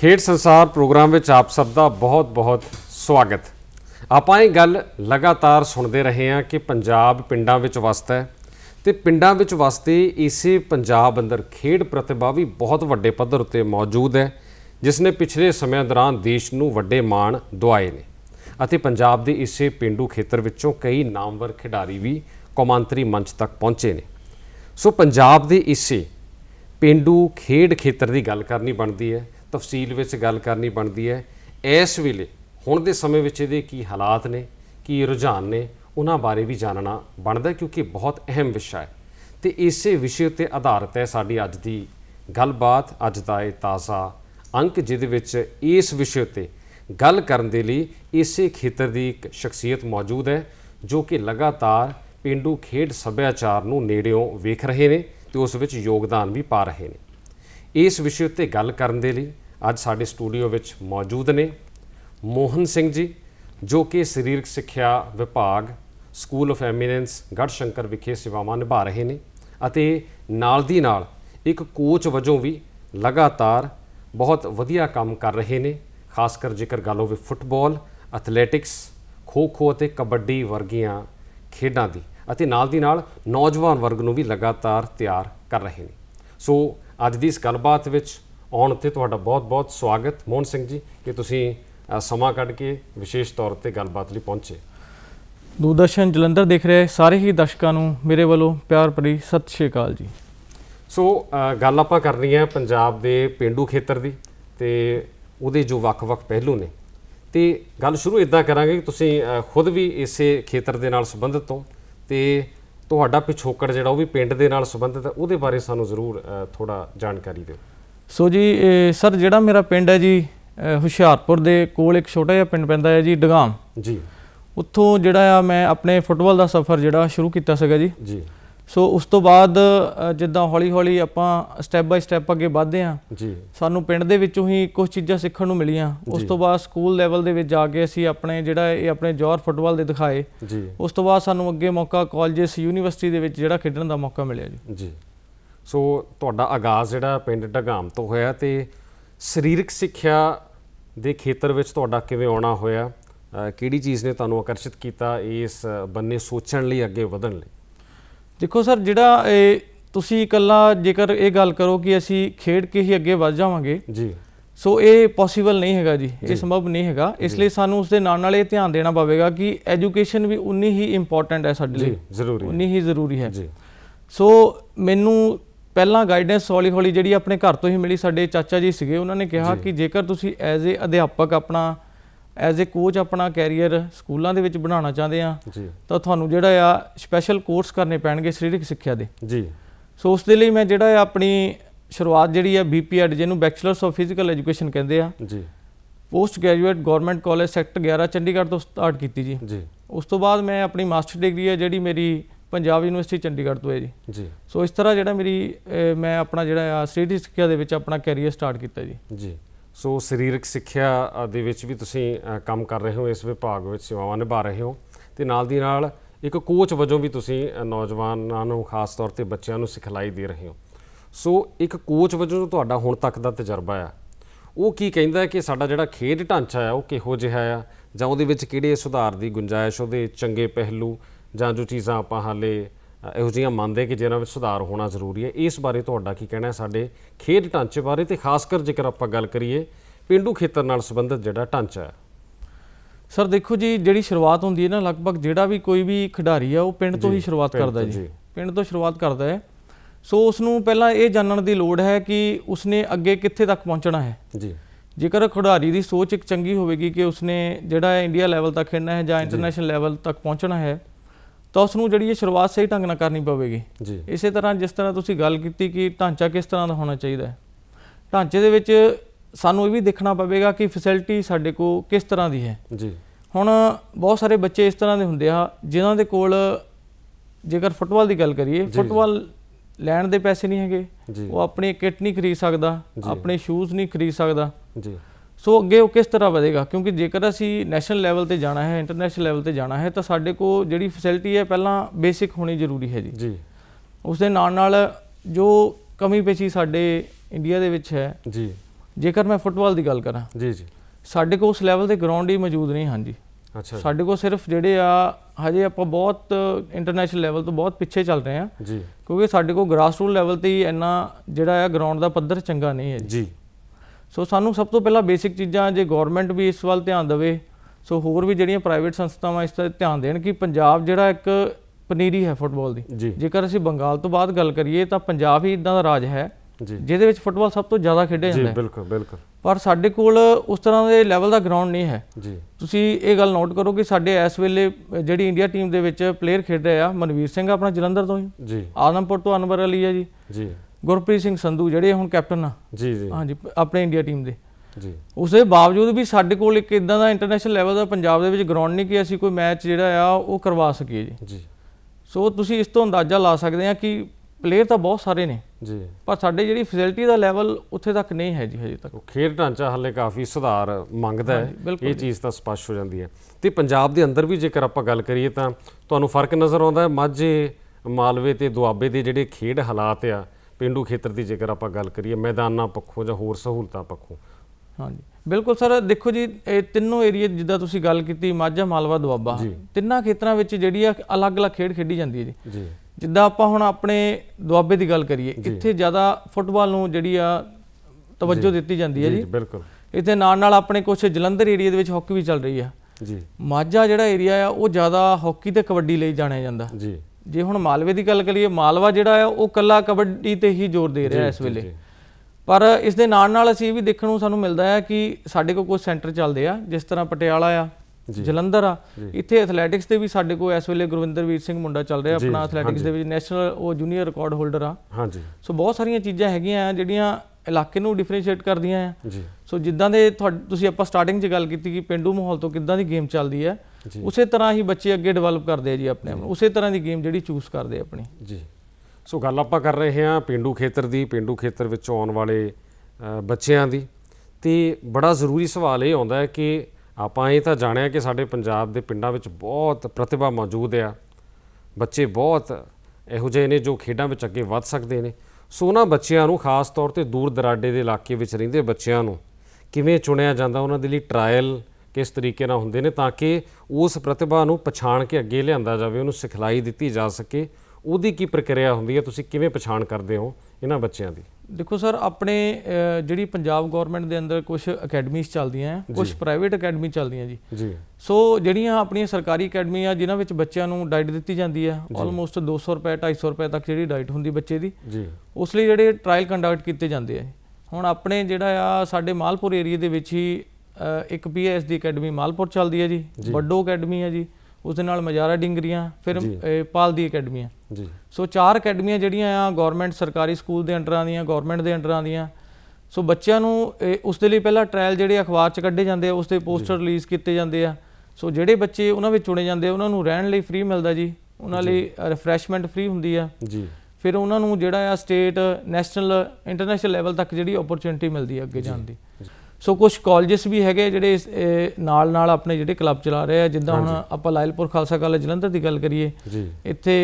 ਖੇਡ ਸੰਸਾਰ ਪ੍ਰੋਗਰਾਮ ਵਿੱਚ ਆਪ ਸਭ ਦਾ ਬਹੁਤ-ਬਹੁਤ ਸਵਾਗਤ ਆਪਾਂ ਇਹ ਗੱਲ ਲਗਾਤਾਰ ਸੁਣਦੇ ਰਹੇ ਹਾਂ ਕਿ ਪੰਜਾਬ ਪਿੰਡਾਂ ਵਿੱਚ ਵਸਦਾ ਹੈ ਤੇ ਪਿੰਡਾਂ ਵਿੱਚ ਵਸਦੇ ਇਸੇ ਪੰਜਾਬ ਅੰਦਰ ਖੇਡ ਪ੍ਰਤਿਭਾ ਵੀ ਬਹੁਤ ਵੱਡੇ ਪੱਧਰ ਉੱਤੇ ਮੌਜੂਦ ਹੈ ਜਿਸ ਨੇ ਪਿਛਲੇ ਸਮੇਂ ਦੌਰਾਨ ਦੇਸ਼ ਨੂੰ ਵੱਡੇ ਮਾਣ ਦਿਵਾਏ ਨੇ ਅਤੇ ਪੰਜਾਬ ਦੇ ਇਸੇ ਪਿੰਡੂ ਖੇਤਰ ਵਿੱਚੋਂ ਕਈ ਨਾਮਵਰ ਖਿਡਾਰੀ ਵੀ ਕੌਮਾਂਤਰੀ ਮੰਚ ਤੱਕ ਪਹੁੰਚੇ ਨੇ ਸੋ ਪੰਜਾਬ ਦੇ ਇਸੇ ਪਿੰਡੂ ਖੇਡ ਖੇਤਰ ਦੀ ਗੱਲ ਕਰਨੀ ਬਣਦੀ ਹੈ ਤਫਸੀਲ ਵਿੱਚ ਗੱਲ ਕਰਨੀ ਬਣਦੀ ਹੈ ਇਸ ਵੇਲੇ ਹੁਣ ਦੇ ਸਮੇਂ ਵਿੱਚ ਇਹਦੇ ਕੀ ਹਾਲਾਤ ਨੇ ਕੀ ਰੁਝਾਨ ਨੇ ਉਹਨਾਂ ਬਾਰੇ ਵੀ ਜਾਣਨਾ ਬਣਦਾ ਕਿਉਂਕਿ ਬਹੁਤ ਅਹਿਮ ਵਿਸ਼ਾ ਹੈ ਤੇ ਇਸੇ ਵਿਸ਼ੇ ਉੱਤੇ ਆਧਾਰਿਤ ਹੈ ਸਾਡੀ ਅੱਜ ਦੀ ਗੱਲਬਾਤ ਅੱਜ ਦਾ ਇਹ ਤਾਜ਼ਾ ਅੰਕ ਜਿਹਦੇ ਵਿੱਚ ਇਸ ਵਿਸ਼ੇ ਉੱਤੇ ਗੱਲ ਕਰਨ ਦੇ ਲਈ ਇਸੇ ਖੇਤਰ ਦੀ ਇੱਕ ਸ਼ਖਸੀਅਤ ਮੌਜੂਦ ਹੈ ਜੋ ਕਿ ਲਗਾਤਾਰ ਪਿੰਡੂ ਖੇਡ ਸੱਭਿਆਚਾਰ ਨੂੰ ਨੇੜਿਓਂ ਵੇਖ ਰਹੇ ਨੇ ਤੇ ਉਸ ਵਿੱਚ ਯੋਗਦਾਨ ਵੀ ਪਾ ਰਹੇ ਨੇ ਇਸ ਵਿਸ਼ੇ ਉੱਤੇ ਗੱਲ ਕਰਨ ਦੇ ਲਈ ਅੱਜ ਸਾਡੇ ਸਟੂਡੀਓ ਵਿੱਚ ਮੌਜੂਦ ਨੇ ਮੋਹਨ ਸਿੰਘ ਜੀ ਜੋ ਕਿ ਸਰੀਰਕ ਸਿੱਖਿਆ ਵਿਭਾਗ ਸਕੂਲ ਆਫ ਐਮੀਨੈਂਸ ਗੜਸ਼ੰਕਰ ਵਿਖੇ ਸੇਵਾਵਾਂ ਨਿਭਾ ਰਹੇ ਨੇ ਅਤੇ ਨਾਲ ਦੀ ਨਾਲ ਇੱਕ ਕੋਚ ਵਜੋਂ ਵੀ ਲਗਾਤਾਰ ਬਹੁਤ ਵਧੀਆ ਕੰਮ ਕਰ ਰਹੇ ਨੇ ਖਾਸ ਕਰ ਜੇਕਰ ਗੱਲ ਹੋਵੇ ਫੁੱਟਬਾਲ ਐਥਲੈਟਿਕਸ ਖੋ ਖੋ ਅਤੇ ਕਬੱਡੀ ਵਰਗੀਆਂ ਖੇਡਾਂ ਦੀ ਅਤੇ ਨਾਲ ਦੀ ਨਾਲ ਨੌਜਵਾਨ ਵਰਗ ਨੂੰ ਵੀ ਲਗਾਤਾਰ ਤਿਆਰ ਕਰ ਰਹੇ ਨੇ ਸੋ ਅੱਜ ਦੀ ਇਸ ਗੱਲਬਾਤ ਵਿੱਚ ਆਉਣ ਤੇ ਤੁਹਾਡਾ ਬਹੁਤ-ਬਹੁਤ ਸਵਾਗਤ ਮੋਹਨ ਸਿੰਘ ਜੀ ਕਿ ਤੁਸੀਂ ਸਮਾਂ ਕੱਢ ਕੇ ਵਿਸ਼ੇਸ਼ ਤੌਰ ਤੇ ਗੱਲਬਾਤ ਲਈ ਪਹੁੰਚੇ ਦੂਰਦਰਸ਼ਨ ਜਲੰਧਰ ਦੇਖ ਰਹੇ ਸਾਰੇ ਹੀ ਦਰਸ਼ਕਾਂ ਨੂੰ ਮੇਰੇ ਵੱਲੋਂ ਪਿਆਰ ਭਰੀ ਸਤਿ ਸ਼੍ਰੀ ਅਕਾਲ ਜੀ ਸੋ ਗੱਲ ਆਪਾਂ ਕਰਨੀ ਹੈ ਪੰਜਾਬ ਦੇ ਪਿੰਡੂ ਖੇਤਰ ਦੀ ਤੇ ਉਹਦੇ ਜੋ ਵੱਖ-ਵੱਖ ਪਹਿਲੂ ਨੇ ਤੇ ਗੱਲ ਸ਼ੁਰੂ ਇਦਾਂ ਕਰਾਂਗੇ ਕਿ ਤੁਸੀਂ ਖੁਦ ਵੀ ਇਸੇ ਖੇਤਰ ਦੇ ਨਾਲ ਸੰਬੰਧਿਤ ਹੋ ਤੇ ਤੁਹਾਡਾ ਪਿਛੋਕੜ ਜਿਹੜਾ ਉਹ ਵੀ ਪਿੰਡ ਦੇ ਨਾਲ ਸੰਬੰਧਿਤ ਹੈ ਉਹਦੇ ਬਾਰੇ ਸਾਨੂੰ ਜ਼ਰੂਰ ਥੋੜਾ ਜਾਣਕਾਰੀ ਦਿਓ ਸੋ ਜੀ ਸਰ ਜਿਹੜਾ ਮੇਰਾ ਪਿੰਡ ਹੈ ਜੀ ਹੁਸ਼ਿਆਰਪੁਰ ਦੇ ਕੋਲ ਇੱਕ ਛੋਟਾ ਜਿਹਾ ਪਿੰਡ ਪੈਂਦਾ ਹੈ ਜੀ ਡਗਾਮ ਜੀ ਉੱਥੋਂ ਜਿਹੜਾ ਆ ਮੈਂ ਆਪਣੇ ਫੁੱਟਬਾਲ ਦਾ ਸਫ਼ਰ ਜਿਹੜਾ ਸ਼ੁਰੂ ਕੀਤਾ ਸੀਗਾ ਜੀ ਜੀ ਸੋ ਉਸ ਤੋਂ ਬਾਅਦ ਜਿੱਦਾਂ ਹੌਲੀ-ਹੌਲੀ ਆਪਾਂ ਸਟੈਪ ਬਾਈ ਸਟੈਪ ਅੱਗੇ ਵਧਦੇ ਆ ਜੀ ਸਾਨੂੰ ਪਿੰਡ ਦੇ ਵਿੱਚੋਂ ਹੀ ਕੁਝ ਚੀਜ਼ਾਂ ਸਿੱਖਣ ਨੂੰ ਮਿਲੀਆਂ ਉਸ ਤੋਂ ਬਾਅਦ ਸਕੂਲ ਲੈਵਲ ਦੇ ਵਿੱਚ ਜਾ ਕੇ ਅਸੀਂ ਆਪਣੇ ਜਿਹੜਾ ਇਹ ਆਪਣੇ ਜੋਰ ਫੁੱਟਬਾਲ ਦੇ ਦਿਖਾਏ ਜੀ ਉਸ ਤੋਂ ਬਾਅਦ ਸਾਨੂੰ ਅੱਗੇ ਮੌਕਾ ਕਾਲਜਸ ਯੂਨੀਵਰਸਿਟੀ ਦੇ ਵਿੱਚ ਜਿਹੜਾ ਖੇਡਣ ਦਾ ਮੌਕਾ ਮਿਲਿਆ ਜੀ ਜੀ ਸੋ ਤੁਹਾਡਾ ਆਗਾਜ਼ ਜਿਹੜਾ ਪਿੰਡ ਢਗਾਮ ਤੋਂ ਹੋਇਆ ਤੇ ਸਰੀਰਕ ਸਿੱਖਿਆ ਦੇ ਖੇਤਰ ਵਿੱਚ ਤੁਹਾਡਾ ਕਿਵੇਂ ਆਉਣਾ ਹੋਇਆ ਕਿਹੜੀ ਚੀਜ਼ ਨੇ ਤੁਹਾਨੂੰ ਆਕਰਸ਼ਿਤ ਕੀਤਾ ਇਸ ਬੰਨੇ ਸੋਚਣ ਲਈ ਅੱਗੇ ਵਧਣ ਲਈ ਦੇਖੋ ਸਰ ਜਿਹੜਾ ਇਹ ਤੁਸੀਂ ਇਕੱਲਾ ਜੇਕਰ ਇਹ ਗੱਲ ਕਰੋ ਕਿ ਅਸੀਂ ਖੇਡ ਕੇ ਹੀ ਅੱਗੇ ਵਧ ਜਾਵਾਂਗੇ ਜੀ ਸੋ ਇਹ ਪੋਸੀਬਲ ਨਹੀਂ ਹੈਗਾ ਜੀ ਇਹ ਸੰਭਵ ਨਹੀਂ ਹੈਗਾ ਇਸ ਲਈ ਸਾਨੂੰ ਉਸ ਦੇ ਨਾਲ ਨਾਲ ਇਹ ਧਿਆਨ ਦੇਣਾ ਪਵੇਗਾ ਕਿ ਐਜੂਕੇਸ਼ਨ ਵੀ ਉਨੀ ਹੀ ਇੰਪੋਰਟੈਂਟ ਹੈ ਸਾਡੇ ਲਈ ਜ਼ਰੂਰੀ ਉਨੀ ਹੀ ਜ਼ਰੂਰੀ ਹੈ ਜੀ ਸੋ ਮੈਨੂੰ ਪਹਿਲਾਂ ਗਾਈਡੈਂਸ ਹੌਲੀ ਹੌਲੀ ਜਿਹੜੀ ਆਪਣੇ ਘਰ ਤੋਂ ਹੀ ਮਿਲੀ ਸਾਡੇ ਚਾਚਾ ਜੀ ਸੀਗੇ ਉਹਨਾਂ ਨੇ ਕਿਹਾ ਕਿ ਜੇਕਰ ਤੁਸੀਂ ਐਜ਼ ਅ ਅਧਿਆਪਕ ਆਪਣਾ ਐਜ਼ ਅ ਕੋਚ ਆਪਣਾ ਕੈਰੀਅਰ ਸਕੂਲਾਂ ਦੇ ਵਿੱਚ ਬਣਾਉਣਾ ਚਾਹੁੰਦੇ ਆ ਤਾਂ ਤੁਹਾਨੂੰ ਜਿਹੜਾ ਆ ਸਪੈਸ਼ਲ ਕੋਰਸ ਕਰਨੇ ਪੈਣਗੇ ਸਰੀਰਕ ਸਿੱਖਿਆ ਦੇ ਜੀ ਸੋ ਉਸ ਦੇ ਲਈ ਮੈਂ ਜਿਹੜਾ ਆ ਆਪਣੀ ਸ਼ੁਰੂਆਤ ਜਿਹੜੀ ਆ ਬੀਪੀਐਡ ਜਿਹਨੂੰ ਬੈਚਲਰਸ ਆਫ ਫਿਜ਼ੀਕਲ ਐਜੂਕੇਸ਼ਨ ਕਹਿੰਦੇ ਆ ਜੀ post graduate government college sector 11 Chandigarh ਤੋਂ ਸਟਾਰਟ ਕੀਤੀ ਜੀ ਜੀ ਉਸ ਤੋਂ ਬਾਅਦ ਮੈਂ ਆਪਣੀ ਮਾਸਟਰ ਡਿਗਰੀ ਹੈ ਜਿਹੜੀ ਮੇਰੀ ਪੰਜਾਬ ਯੂਨੀਵਰਸਿਟੀ ਚੰਡੀਗੜ੍ਹ ਤੋਂ ਹੈ ਜੀ ਜੀ ਸੋ ਇਸ ਤਰ੍ਹਾਂ ਜਿਹੜਾ ਮੇਰੀ ਮੈਂ ਆਪਣਾ ਜਿਹੜਾ ਸਰੀਰਕ ਸਿੱਖਿਆ ਦੇ ਵਿੱਚ ਆਪਣਾ ਕੈਰੀਅਰ ਸਟਾਰਟ ਕੀਤਾ ਜੀ ਜੀ ਸੋ ਸਰੀਰਕ ਸਿੱਖਿਆ ਦੇ ਵਿੱਚ ਵੀ ਤੁਸੀਂ ਕੰਮ ਕਰ ਰਹੇ ਹੋ ਇਸ ਵਿਭਾਗ ਵਿੱਚ ਸੇਵਾਵਾਂ ਨਿਭਾ ਰਹੇ ਹੋ ਤੇ ਨਾਲ ਦੀ ਨਾਲ ਇੱਕ ਕੋਚ ਵਜੋਂ ਵੀ ਤੁਸੀਂ ਨੌਜਵਾਨਾਂ ਨੂੰ ਖਾਸ ਤੌਰ ਤੇ ਬੱਚਿਆਂ ਨੂੰ ਸਿਖਲਾਈ ਦੇ ਰਹੇ ਹੋ ਸੋ ਇੱਕ ਕੋਚ ਵਜੋਂ ਤੁਹਾਡਾ ਹੁਣ ਤੱਕ ਦਾ ਤਜਰਬਾ ਆ ਉਹ ਕੀ ਕਹਿੰਦਾ ਕਿ ਸਾਡਾ ਜਿਹੜਾ ਖੇਡ ਢਾਂਚਾ ਆ ਉਹ ਕਿਹੋ ਜਿਹਾ ਆ ਜਾਂ ਉਹਦੇ ਵਿੱਚ ਕਿਹੜੇ ਸੁਧਾਰ ਦੀ ਗੁੰਜਾਇਸ਼ ਉਹਦੇ ਚੰਗੇ ਪਹਿਲੂ ਜਾਂ ਜੋ ਚੀਜ਼ਾਂ ਆਪਾਂ ਹਾਲੇ ਇਹੋ ਜਿਹੀਆਂ ਮੰਨਦੇ ਕਿ ਜਿਹਨਾਂ ਵਿੱਚ ਸੁਧਾਰ ਹੋਣਾ ਜ਼ਰੂਰੀ ਹੈ ਇਸ ਬਾਰੇ ਤੁਹਾਡਾ ਕੀ ਕਹਿਣਾ ਹੈ ਸਾਡੇ ਖੇਡ ਢਾਂਚੇ ਬਾਰੇ ਤੇ ਖਾਸ ਕਰ ਜੇਕਰ ਆਪਾਂ ਗੱਲ ਕਰੀਏ ਪਿੰਡੂ ਖੇਤਰ ਨਾਲ ਸੰਬੰਧਿਤ ਜਿਹੜਾ ਢਾਂਚਾ ਹੈ ਸਰ ਦੇਖੋ ਜੀ ਜਿਹੜੀ ਸ਼ੁਰੂਆਤ ਹੁੰਦੀ ਹੈ ਨਾ ਲਗਭਗ ਜਿਹੜਾ ਵੀ ਕੋਈ ਵੀ ਖਿਡਾਰੀ ਆ ਉਹ ਪਿੰਡ ਤੋਂ ਹੀ ਸ਼ੁਰੂਆਤ ਕਰਦਾ ਜੀ ਪਿੰਡ ਤੋਂ ਸ਼ੁਰੂਆਤ ਕਰਦਾ ਹੈ ਸੋ ਉਸ ਨੂੰ ਪਹਿਲਾਂ ਇਹ ਜਾਣਨ ਦੀ ਲੋੜ ਹੈ ਕਿ ਉਸਨੇ ਅੱਗੇ ਕਿੱਥੇ ਤੱਕ ਪਹੁੰਚਣਾ ਹੈ ਜੀ ਜੇਕਰ ਖਿਡਾਰੀ ਦੀ ਸੋਚ ਇੱਕ ਚੰਗੀ ਹੋਵੇਗੀ ਕਿ ਉਸਨੇ ਜਿਹੜਾ ਇੰਡੀਆ ਲੈਵਲ ਤੱਕ ਖੇਡਣਾ ਹੈ ਜਾਂ ਇੰਟਰਨੈਸ਼ਨਲ ਲੈਵਲ ਤੱਕ ਪਹੁੰਚਣਾ ਹੈ ਤਾਂ ਉਸ ਨੂੰ ਜਿਹੜੀ ਇਹ ਸ਼ੁਰੂਆਤ ਸਹੀ ਢੰਗ ਨਾਲ ਕਰਨੀ ਪਵੇਗੀ ਜੀ ਇਸੇ ਤਰ੍ਹਾਂ ਜਿਸ ਤਰ੍ਹਾਂ ਤੁਸੀਂ ਗੱਲ ਕੀਤੀ ਕਿ ਢਾਂਚਾ ਕਿਸ ਤਰ੍ਹਾਂ ਦਾ ਹੋਣਾ ਚਾਹੀਦਾ ਹੈ ਢਾਂਚੇ ਦੇ ਵਿੱਚ ਸਾਨੂੰ ਇਹ ਵੀ ਦੇਖਣਾ ਪਵੇਗਾ ਕਿ ਫੈਸਿਲਿਟੀ ਸਾਡੇ ਕੋਲ ਕਿਸ ਤਰ੍ਹਾਂ ਦੀ ਹੈ ਜੀ ਹੁਣ ਬਹੁਤ ਸਾਰੇ ਬੱਚੇ ਇਸ ਤਰ੍ਹਾਂ ਦੇ ਹੁੰਦੇ ਆ ਜਿਨ੍ਹਾਂ ਦੇ ਕੋਲ ਜੇਕਰ ਫੁੱਟਬਾਲ ਦੀ ਗੱਲ ਕਰੀਏ ਫੁੱਟਬਾਲ ਲੈਣ ਦੇ ਪੈਸੇ ਨਹੀਂ ਹੈਗੇ ਉਹ ਆਪਣੀ ਕਿੱਟ ਨਹੀਂ ਖਰੀਦ ਸਕਦਾ ਆਪਣੇ ਸ਼ੂਜ਼ ਨਹੀਂ ਖਰੀਦ ਸਕਦਾ ਜੀ ਸੋ ਅੱਗੇ ਉਹ ਕਿਸ ਤਰ੍ਹਾਂ ਵਧੇਗਾ ਕਿਉਂਕਿ ਜੇਕਰ ਅਸੀਂ ਨੈਸ਼ਨਲ ਲੈਵਲ ਤੇ ਜਾਣਾ ਹੈ ਇੰਟਰਨੈਸ਼ਨਲ ਲੈਵਲ ਤੇ ਜਾਣਾ ਹੈ ਤਾਂ ਸਾਡੇ ਕੋਲ ਜਿਹੜੀ ਫੈਸਿਲਿਟੀ ਹੈ ਪਹਿਲਾਂ ਬੇਸਿਕ ਹੋਣੀ ਜ਼ਰੂਰੀ ਹੈ ਜੀ ਜੀ ਉਸ ਦੇ ਨਾਲ ਨਾਲ ਜੋ ਕਮੀ ਪੇਸ਼ੀ ਸਾਡੇ ਇੰਡੀਆ ਦੇ ਵਿੱਚ ਹੈ ਜੀ ਜੇਕਰ ਮੈਂ ਫੁੱਟਬਾਲ ਦੀ ਗੱਲ ਕਰਾਂ ਜੀ ਜੀ ਸਾਡੇ ਕੋਲ ਉਸ ਲੈਵਲ ਦੇ ਗਰਾਊਂਡ ਹੀ ਮੌਜੂਦ ਨਹੀਂ ਹਨ ਜੀ ਅੱਛਾ ਸਾਡੇ ਕੋਲ ਸਿਰਫ ਜਿਹੜੇ ਆ ਹਜੇ ਆਪਾਂ ਬਹੁਤ ਇੰਟਰਨੈਸ਼ਨਲ ਲੈਵਲ ਤੋਂ ਬਹੁਤ ਪਿੱਛੇ ਚੱਲ ਰਹੇ ਆ ਜੀ ਕਿਉਂਕਿ ਸਾਡੇ ਕੋਲ ਗ੍ਰਾਸ ਰੂਟ ਲੈਵਲ ਤੇ ਹੀ ਇੰਨਾ ਜਿਹੜਾ ਆ ਗਰਾਊਂਡ ਦਾ ਪੱਧਰ ਚੰਗਾ ਨਹੀਂ ਹੈ ਜੀ ਸੋ ਸਾਨੂੰ ਸਭ ਤੋਂ ਪਹਿਲਾਂ ਬੇਸਿਕ ਚੀਜ਼ਾਂ ਜੇ ਗਵਰਨਮੈਂਟ ਵੀ ਇਸ ਵੱਲ ਧਿਆਨ ਦੇਵੇ ਸੋ ਹੋਰ ਵੀ ਜਿਹੜੀਆਂ ਪ੍ਰਾਈਵੇਟ ਸੰਸਥਾਵਾਂ ਇਸ ਤੇ ਧਿਆਨ ਦੇਣ ਕਿ ਪੰਜਾਬ ਜਿਹੜਾ ਇੱਕ ਪਨੀਰੀ ਹੈ ਫੁੱਟਬਾਲ ਦੀ ਜੇਕਰ ਅਸੀਂ ਬੰਗਾਲ ਤੋਂ ਬਾਅਦ ਗੱਲ ਕਰੀਏ ਤਾਂ ਪੰਜਾਬ ਹੀ ਇਦਾਂ ਦਾ ਰਾਜ ਹੈ ਜਿਹਦੇ ਵਿੱਚ ਫੁੱਟਬਾਲ ਸਭ ਤੋਂ ਜ਼ਿਆਦਾ ਖੇਡਿਆ ਜਾਂਦਾ ਹੈ ਜੀ ਬਿਲਕੁਲ ਬਿਲਕੁਲ ਪਰ ਸਾਡੇ ਕੋਲ ਉਸ ਤਰ੍ਹਾਂ ਦੇ ਲੈਵਲ ਦਾ ਗਰਾਊਂਡ ਨਹੀਂ ਹੈ ਜੀ ਤੁਸੀਂ ਇਹ ਗੱਲ ਨੋਟ ਕਰੋ ਕਿ ਸਾਡੇ ਇਸ ਵੇਲੇ ਜਿਹੜੀ ਇੰਡੀਆ ਟੀਮ ਦੇ ਵਿੱਚ ਪਲੇਅਰ ਖੇਡ ਰਿਹਾ ਆ ਮਨਵੀਰ ਸਿੰਘ ਆਪਣਾ ਜਲੰਧਰ ਤੋਂ ਹੀ ਜੀ ਆਦਮਪੁਰ ਤੋਂ ਅਨਵਰ ਅਲੀ ਹੈ ਜੀ ਜੀ ਗੁਰਪ੍ਰੀਤ ਸਿੰਘ ਸੰਧੂ ਜਿਹੜੇ ਹੁਣ ਕੈਪਟਨ ਆ ਜੀ ਜੀ ਹਾਂਜੀ ਆਪਣੇ ਇੰਡੀਆ ਟੀਮ ਦੇ ਜੀ ਉਸ ਦੇ ਬਾਵਜੂਦ ਵੀ ਸਾਡੇ ਕੋਲ ਇੱਕ ਇਦਾਂ ਦਾ ਇੰਟਰਨੈਸ਼ਨਲ ਲੈਵਲ ਦਾ ਪੰਜਾਬ ਦੇ ਵਿੱਚ ਗਰਾਊਂਡ ਨਹੀਂ ਕਿ ਅਸੀਂ ਕੋਈ ਮੈਚ ਜਿਹੜਾ ਆ ਉਹ ਕਰਵਾ ਸਕੀਏ ਜੀ ਜੀ ਸੋ ਤੁਸੀਂ ਇਸ ਤੋਂ ਅੰਦਾਜ਼ਾ ਲਾ ਸਕਦੇ ਆ ਕਿ ਪਲੇਅਰ ਤਾਂ ਬਹੁਤ ਸਾਰੇ ਨੇ ਜੀ ਪਰ ਸਾਡੇ ਜਿਹੜੀ ਫੈਸਿਲਿਟੀ ਦਾ ਲੈਵਲ ਉੱਥੇ ਤੱਕ ਨਹੀਂ ਹੈ ਜੀ ਹਜੇ ਤੱਕ ਖੇਡ ਢਾਂਚਾ ਹੱਲੇ ਕਾਫੀ ਸੁਧਾਰ ਮੰਗਦਾ ਹੈ ਇਹ ਚੀਜ਼ ਤਾਂ ਸਪਸ਼ਟ ਹੋ ਜਾਂਦੀ ਹੈ ਤੇ ਪੰਜਾਬ ਦੇ ਅੰਦਰ ਵੀ ਜੇਕਰ ਆਪਾਂ ਗੱਲ ਕਰੀਏ ਤਾਂ ਤੁਹਾਨੂੰ ਫਰਕ ਨਜ਼ਰ ਆਉਂਦਾ ਹੈ ਮਾਝੇ ਮਾਲਵੇ ਤੇ ਦੁਆਬੇ ਦੇ ਜਿਹੜੇ ਖੇਡ ਹਾਲਾਤ ਆ ਪਿੰਡੂ ਖੇਤਰ ਦੀ ਜੇਕਰ ਆਪਾਂ ਗੱਲ ਕਰੀਏ ਮੈਦਾਨਾਂ ਪੱਖੋਂ ਜਾਂ ਹੋਰ ਸਹੂਲਤਾਂ ਪੱਖੋਂ ਹਾਂਜੀ ਬਿਲਕੁਲ ਸਰ ਦੇਖੋ ਜੀ ਇਹ ਤਿੰਨੋਂ ਏਰੀਆ ਜਿੱਦਾਂ ਤੁਸੀਂ ਗੱਲ ਕੀਤੀ ਮਾਝਾ ਮਾਲਵਾ ਦੁਆਬਾ ਤਿੰਨਾਂ ਖੇਤਰਾਂ ਵਿੱਚ ਜਿਹੜੀ ਆ ਅਲੱਗ-ਅਲੱਗ ਖੇਡ ਖੇਡੀ ਜਾਂਦੀ ਹੈ ਜੀ ਜਿੱਦਾਂ ਆਪਾਂ ਹੁਣ ਆਪਣੇ ਦੁਆਬੇ ਦੀ ਗੱਲ ਕਰੀਏ ਇੱਥੇ ਜ਼ਿਆਦਾ ਫੁੱਟਬਾਲ ਨੂੰ ਜਿਹੜੀ ਆ ਤਵੱਜੋ ਦਿੱਤੀ ਜਾਂਦੀ ਹੈ ਜੀ ਬਿਲਕੁਲ ਇੱਥੇ ਨਾਲ ਨਾਲ ਆਪਣੇ ਕੁਝ ਜਲੰਧਰ ਏਰੀਆ ਦੇ ਵਿੱਚ ਹਾਕੀ ਵੀ ਚੱਲ ਰਹੀ ਆ ਜੀ ਮਾਝਾ ਜਿਹੜਾ ਏਰੀਆ ਆ ਉਹ ਜ਼ਿਆਦਾ ਹਾਕੀ ਤੇ ਕਬੱਡੀ ਲਈ ਜਾਣਿਆ ਜਾਂਦਾ ਜੀ ਜੇ ਹੁਣ ਮਾਲਵੇ ਦੀ ਗੱਲ ਕਰੀਏ ਮਾਲਵਾ ਜਿਹੜਾ ਹੈ ਉਹ ਕੱਲਾ ਕਬੱਡੀ ਤੇ ਹੀ ਜ਼ੋਰ ਦੇ ਰਿਹਾ ਇਸ ਵੇਲੇ ਪਰ ਇਸ ਦੇ ਨਾਲ ਨਾਲ ਅਸੀਂ ਇਹ ਵੀ ਦੇਖਣ ਨੂੰ ਸਾਨੂੰ ਮਿਲਦਾ ਹੈ ਕਿ ਸਾਡੇ ਕੋਲ ਕੁਝ ਸੈਂਟਰ ਚੱਲਦੇ ਆ ਜਿਸ ਤਰ੍ਹਾਂ ਪਟਿਆਲਾ ਆ ਜਲੰਧਰ ਆ ਇੱਥੇ ਐਥਲੈਟਿਕਸ ਦੇ ਵੀ ਸਾਡੇ ਕੋਲ ਇਸ ਵੇਲੇ ਗੁਰਵਿੰਦਰ ਵੀਰ ਸਿੰਘ ਮੁੰਡਾ ਚੱਲ ਰਿਹਾ ਆਪਣਾ ਐਥਲੈਟਿਕਸ ਦੇ ਵਿੱਚ ਨੈਸ਼ਨਲ ਉਹ ਜੂਨੀਅਰ ਰਿਕਾਰਡ ਹੋਲਡਰ ਆ ਹਾਂਜੀ ਸੋ ਬਹੁਤ ਸਾਰੀਆਂ ਚੀਜ਼ਾਂ ਹੈਗੀਆਂ ਆ ਜਿਹੜੀਆਂ ਇਲਾਕੇ ਨੂੰ ਡਿਫਰੈਂਸ਼ੀਏਟ ਕਰਦੀਆਂ ਆ ਜੀ ਸੋ ਜਿੱਦਾਂ ਦੇ ਤੁਸੀਂ ਆਪਾਂ ਸਟਾਰਟਿੰਗ 'ਚ ਗੱਲ ਕੀਤੀ ਕਿ ਪਿੰਡੂ ਮਾਹੌਲ ਤੋਂ ਕਿੱਦਾਂ ਦੀ ਗੇਮ ਚੱਲਦੀ ਆ ਉਸੇ ਤਰ੍ਹਾਂ ਹੀ ਬੱਚੇ ਅੱਗੇ ਡਿਵੈਲਪ ਕਰਦੇ ਆ ਜੀ ਆਪਣੇ ਆਪ ਨੂੰ ਉਸੇ ਤਰ੍ਹਾਂ ਦੀ ਗੇਮ ਜਿਹੜੀ ਚੂਸ ਕਰਦੇ ਆਪਣੀ ਜੀ ਸੋ ਗੱਲ ਆਪਾਂ ਕਰ ਰਹੇ ਹਾਂ ਪਿੰਡੂ ਖੇਤਰ ਦੀ ਪਿੰਡੂ ਖੇਤਰ ਵਿੱਚ ਆਉਣ ਵਾਲੇ ਬੱਚਿਆਂ ਦੀ ਤੇ ਬੜਾ ਜ਼ਰੂਰੀ ਸਵਾਲ ਇਹ ਆਉਂਦਾ ਹੈ ਕਿ ਆਪਾਂ ਇਹ ਤਾਂ ਜਾਣਿਆ ਕਿ ਸਾਡੇ ਪੰਜਾਬ ਦੇ ਪਿੰਡਾਂ ਵਿੱਚ ਬਹੁਤ ਪ੍ਰਤਿਭਾ ਮੌਜੂਦ ਆ ਬੱਚੇ ਬਹੁਤ ਇਹੋ ਜਿਹੇ ਨੇ ਜੋ ਖੇਡਾਂ ਵਿੱਚ ਅੱਗੇ ਵੱਧ ਸਕਦੇ ਨੇ ਸੋ ਉਹਨਾਂ ਬੱਚਿਆਂ ਨੂੰ ਖਾਸ ਤੌਰ ਤੇ ਦੂਰ ਦਰਾਡੇ ਦੇ ਇਲਾਕੇ ਵਿੱਚ ਰਹਿੰਦੇ ਬੱਚਿਆਂ ਨੂੰ ਕਿਵੇਂ ਚੁਣਿਆ ਜਾਂਦਾ ਉਹਨਾਂ ਦੇ ਲਈ ਟ੍ਰਾਇਲ ਕਿਸ ਤਰੀਕੇ ਨਾਲ ਹੁੰਦੇ ਨੇ ਤਾਂ ਕਿ ਉਸ ਪ੍ਰਤਿਭਾ ਨੂੰ ਪਛਾਣ ਕੇ ਅੱਗੇ ਲਿਆਂਦਾ ਜਾਵੇ ਉਹਨੂੰ ਸਿਖਲਾਈ ਦਿੱਤੀ ਜਾ ਸਕੇ ਉਹਦੀ ਕੀ ਪ੍ਰਕਿਰਿਆ ਹੁੰਦੀ ਹੈ ਤੁਸੀਂ ਕਿਵੇਂ ਪਛਾਣ ਕਰਦੇ ਹੋ ਇਹਨਾਂ ਬੱਚਿਆਂ ਦੀ ਦੇਖੋ ਸਰ ਆਪਣੇ ਜਿਹੜੀ ਪੰਜਾਬ ਗਵਰਨਮੈਂਟ ਦੇ ਅੰਦਰ ਕੁਝ ਅਕੈਡਮੀਆਂ ਚੱਲਦੀਆਂ ਆ ਕੁਝ ਪ੍ਰਾਈਵੇਟ ਅਕੈਡਮੀ ਚੱਲਦੀਆਂ ਜੀ ਜੀ ਸੋ ਜਿਹੜੀਆਂ ਆਪਣੀਆਂ ਸਰਕਾਰੀ ਅਕੈਡਮੀ ਆ ਜਿਨ੍ਹਾਂ ਵਿੱਚ ਬੱਚਿਆਂ ਨੂੰ ਡਾਈਟ ਦਿੱਤੀ ਜਾਂਦੀ ਹੈ ਆਲਮੋਸਟ 200 ਰੁਪਏ 250 ਰੁਪਏ ਤੱਕ ਜਿਹੜੀ ਡਾਈਟ ਹੁੰਦੀ ਬੱਚੇ ਦੀ ਜੀ ਉਸ ਲਈ ਜਿਹੜੇ ਟ੍ਰਾਇਲ ਕੰਡਕਟ ਕੀਤੇ ਜਾਂਦੇ ਆ ਹੁਣ ਆਪਣੇ ਜਿਹੜਾ ਆ ਸਾਡੇ ਮਾਲਪੁਰ ਏਰੀਆ ਦੇ ਵਿੱਚ ਹੀ ਇੱਕ ਪੀਐਸ ਦੀ ਅਕੈਡਮੀ ਮਾਲਪੁਰ ਚੱਲਦੀ ਹੈ ਜੀ ਵੱਡੋ ਅਕੈਡਮੀ ਹੈ ਜੀ ਉਸ ਦੇ ਨਾਲ ਮਜਾਰਾ ਡਿੰਗਰੀਆਂ ਫਿਰ ਪਾਲ ਦੀ ਹੈ ਜੀ ਸੋ ਚਾਰ ਅਕੈਡਮੀਆਂ ਜਿਹੜੀਆਂ ਆ ਗਵਰਨਮੈਂਟ ਸਰਕਾਰੀ ਸਕੂਲ ਦੇ ਅੰਡਰਾਂ ਦੀਆਂ ਗਵਰਨਮੈਂਟ ਦੇ ਅੰਡਰਾਂ ਦੀਆਂ ਸੋ ਬੱਚਿਆਂ ਨੂੰ ਉਸ ਦੇ ਲਈ ਪਹਿਲਾਂ ਟ੍ਰਾਇਲ ਜਿਹੜੇ ਅਖਬਾਰ 'ਚ ਕੱਢੇ ਜਾਂਦੇ ਆ ਉਸ ਤੇ ਪੋਸਟਰ ਰਿਲੀਜ਼ ਕੀਤੇ ਜਾਂਦੇ ਆ ਸੋ ਜਿਹੜੇ ਬੱਚੇ ਉਹਨਾਂ ਵਿੱਚ ਚੁਣੇ ਜਾਂਦੇ ਆ ਉਹਨਾਂ ਨੂੰ ਰਹਿਣ ਲਈ ਫ੍ਰੀ ਮਿਲਦਾ ਜੀ ਉਹਨਾਂ ਲਈ ਰਿਫਰੈਸ਼ਮੈਂਟ ਫ੍ਰੀ ਹੁੰਦੀ ਆ ਜੀ ਫਿਰ ਉਹਨਾਂ ਨੂੰ ਜਿਹੜਾ ਆ ਸਟੇਟ ਨੈਸ਼ਨਲ ਇੰਟਰਨੈਸ਼ਨਲ ਲੈਵਲ ਤੱਕ ਜਿਹੜੀ ਓਪਰਚ्युनिटी ਮਿਲਦੀ ਆ ਅੱਗੇ ਜਾਣ ਦੀ ਸੋ ਕੁਝ ਕਾਲਜਸ ਵੀ ਹੈਗੇ ਜਿਹੜੇ ਨਾਲ ਨਾਲ ਆਪਣੇ ਜਿਹੜੇ ਕਲੱਬ ਚਲਾ ਰਹੇ ਆ ਜਿੱਦਾਂ ਹੁਣ ਆਪਾਂ ਲਾਇਲਪੁਰ ਖਾਲਸਾ ਕਾਲਜ ਜਲੰਧਰ ਦੀ ਗੱਲ ਕਰੀਏ ਇੱਥੇ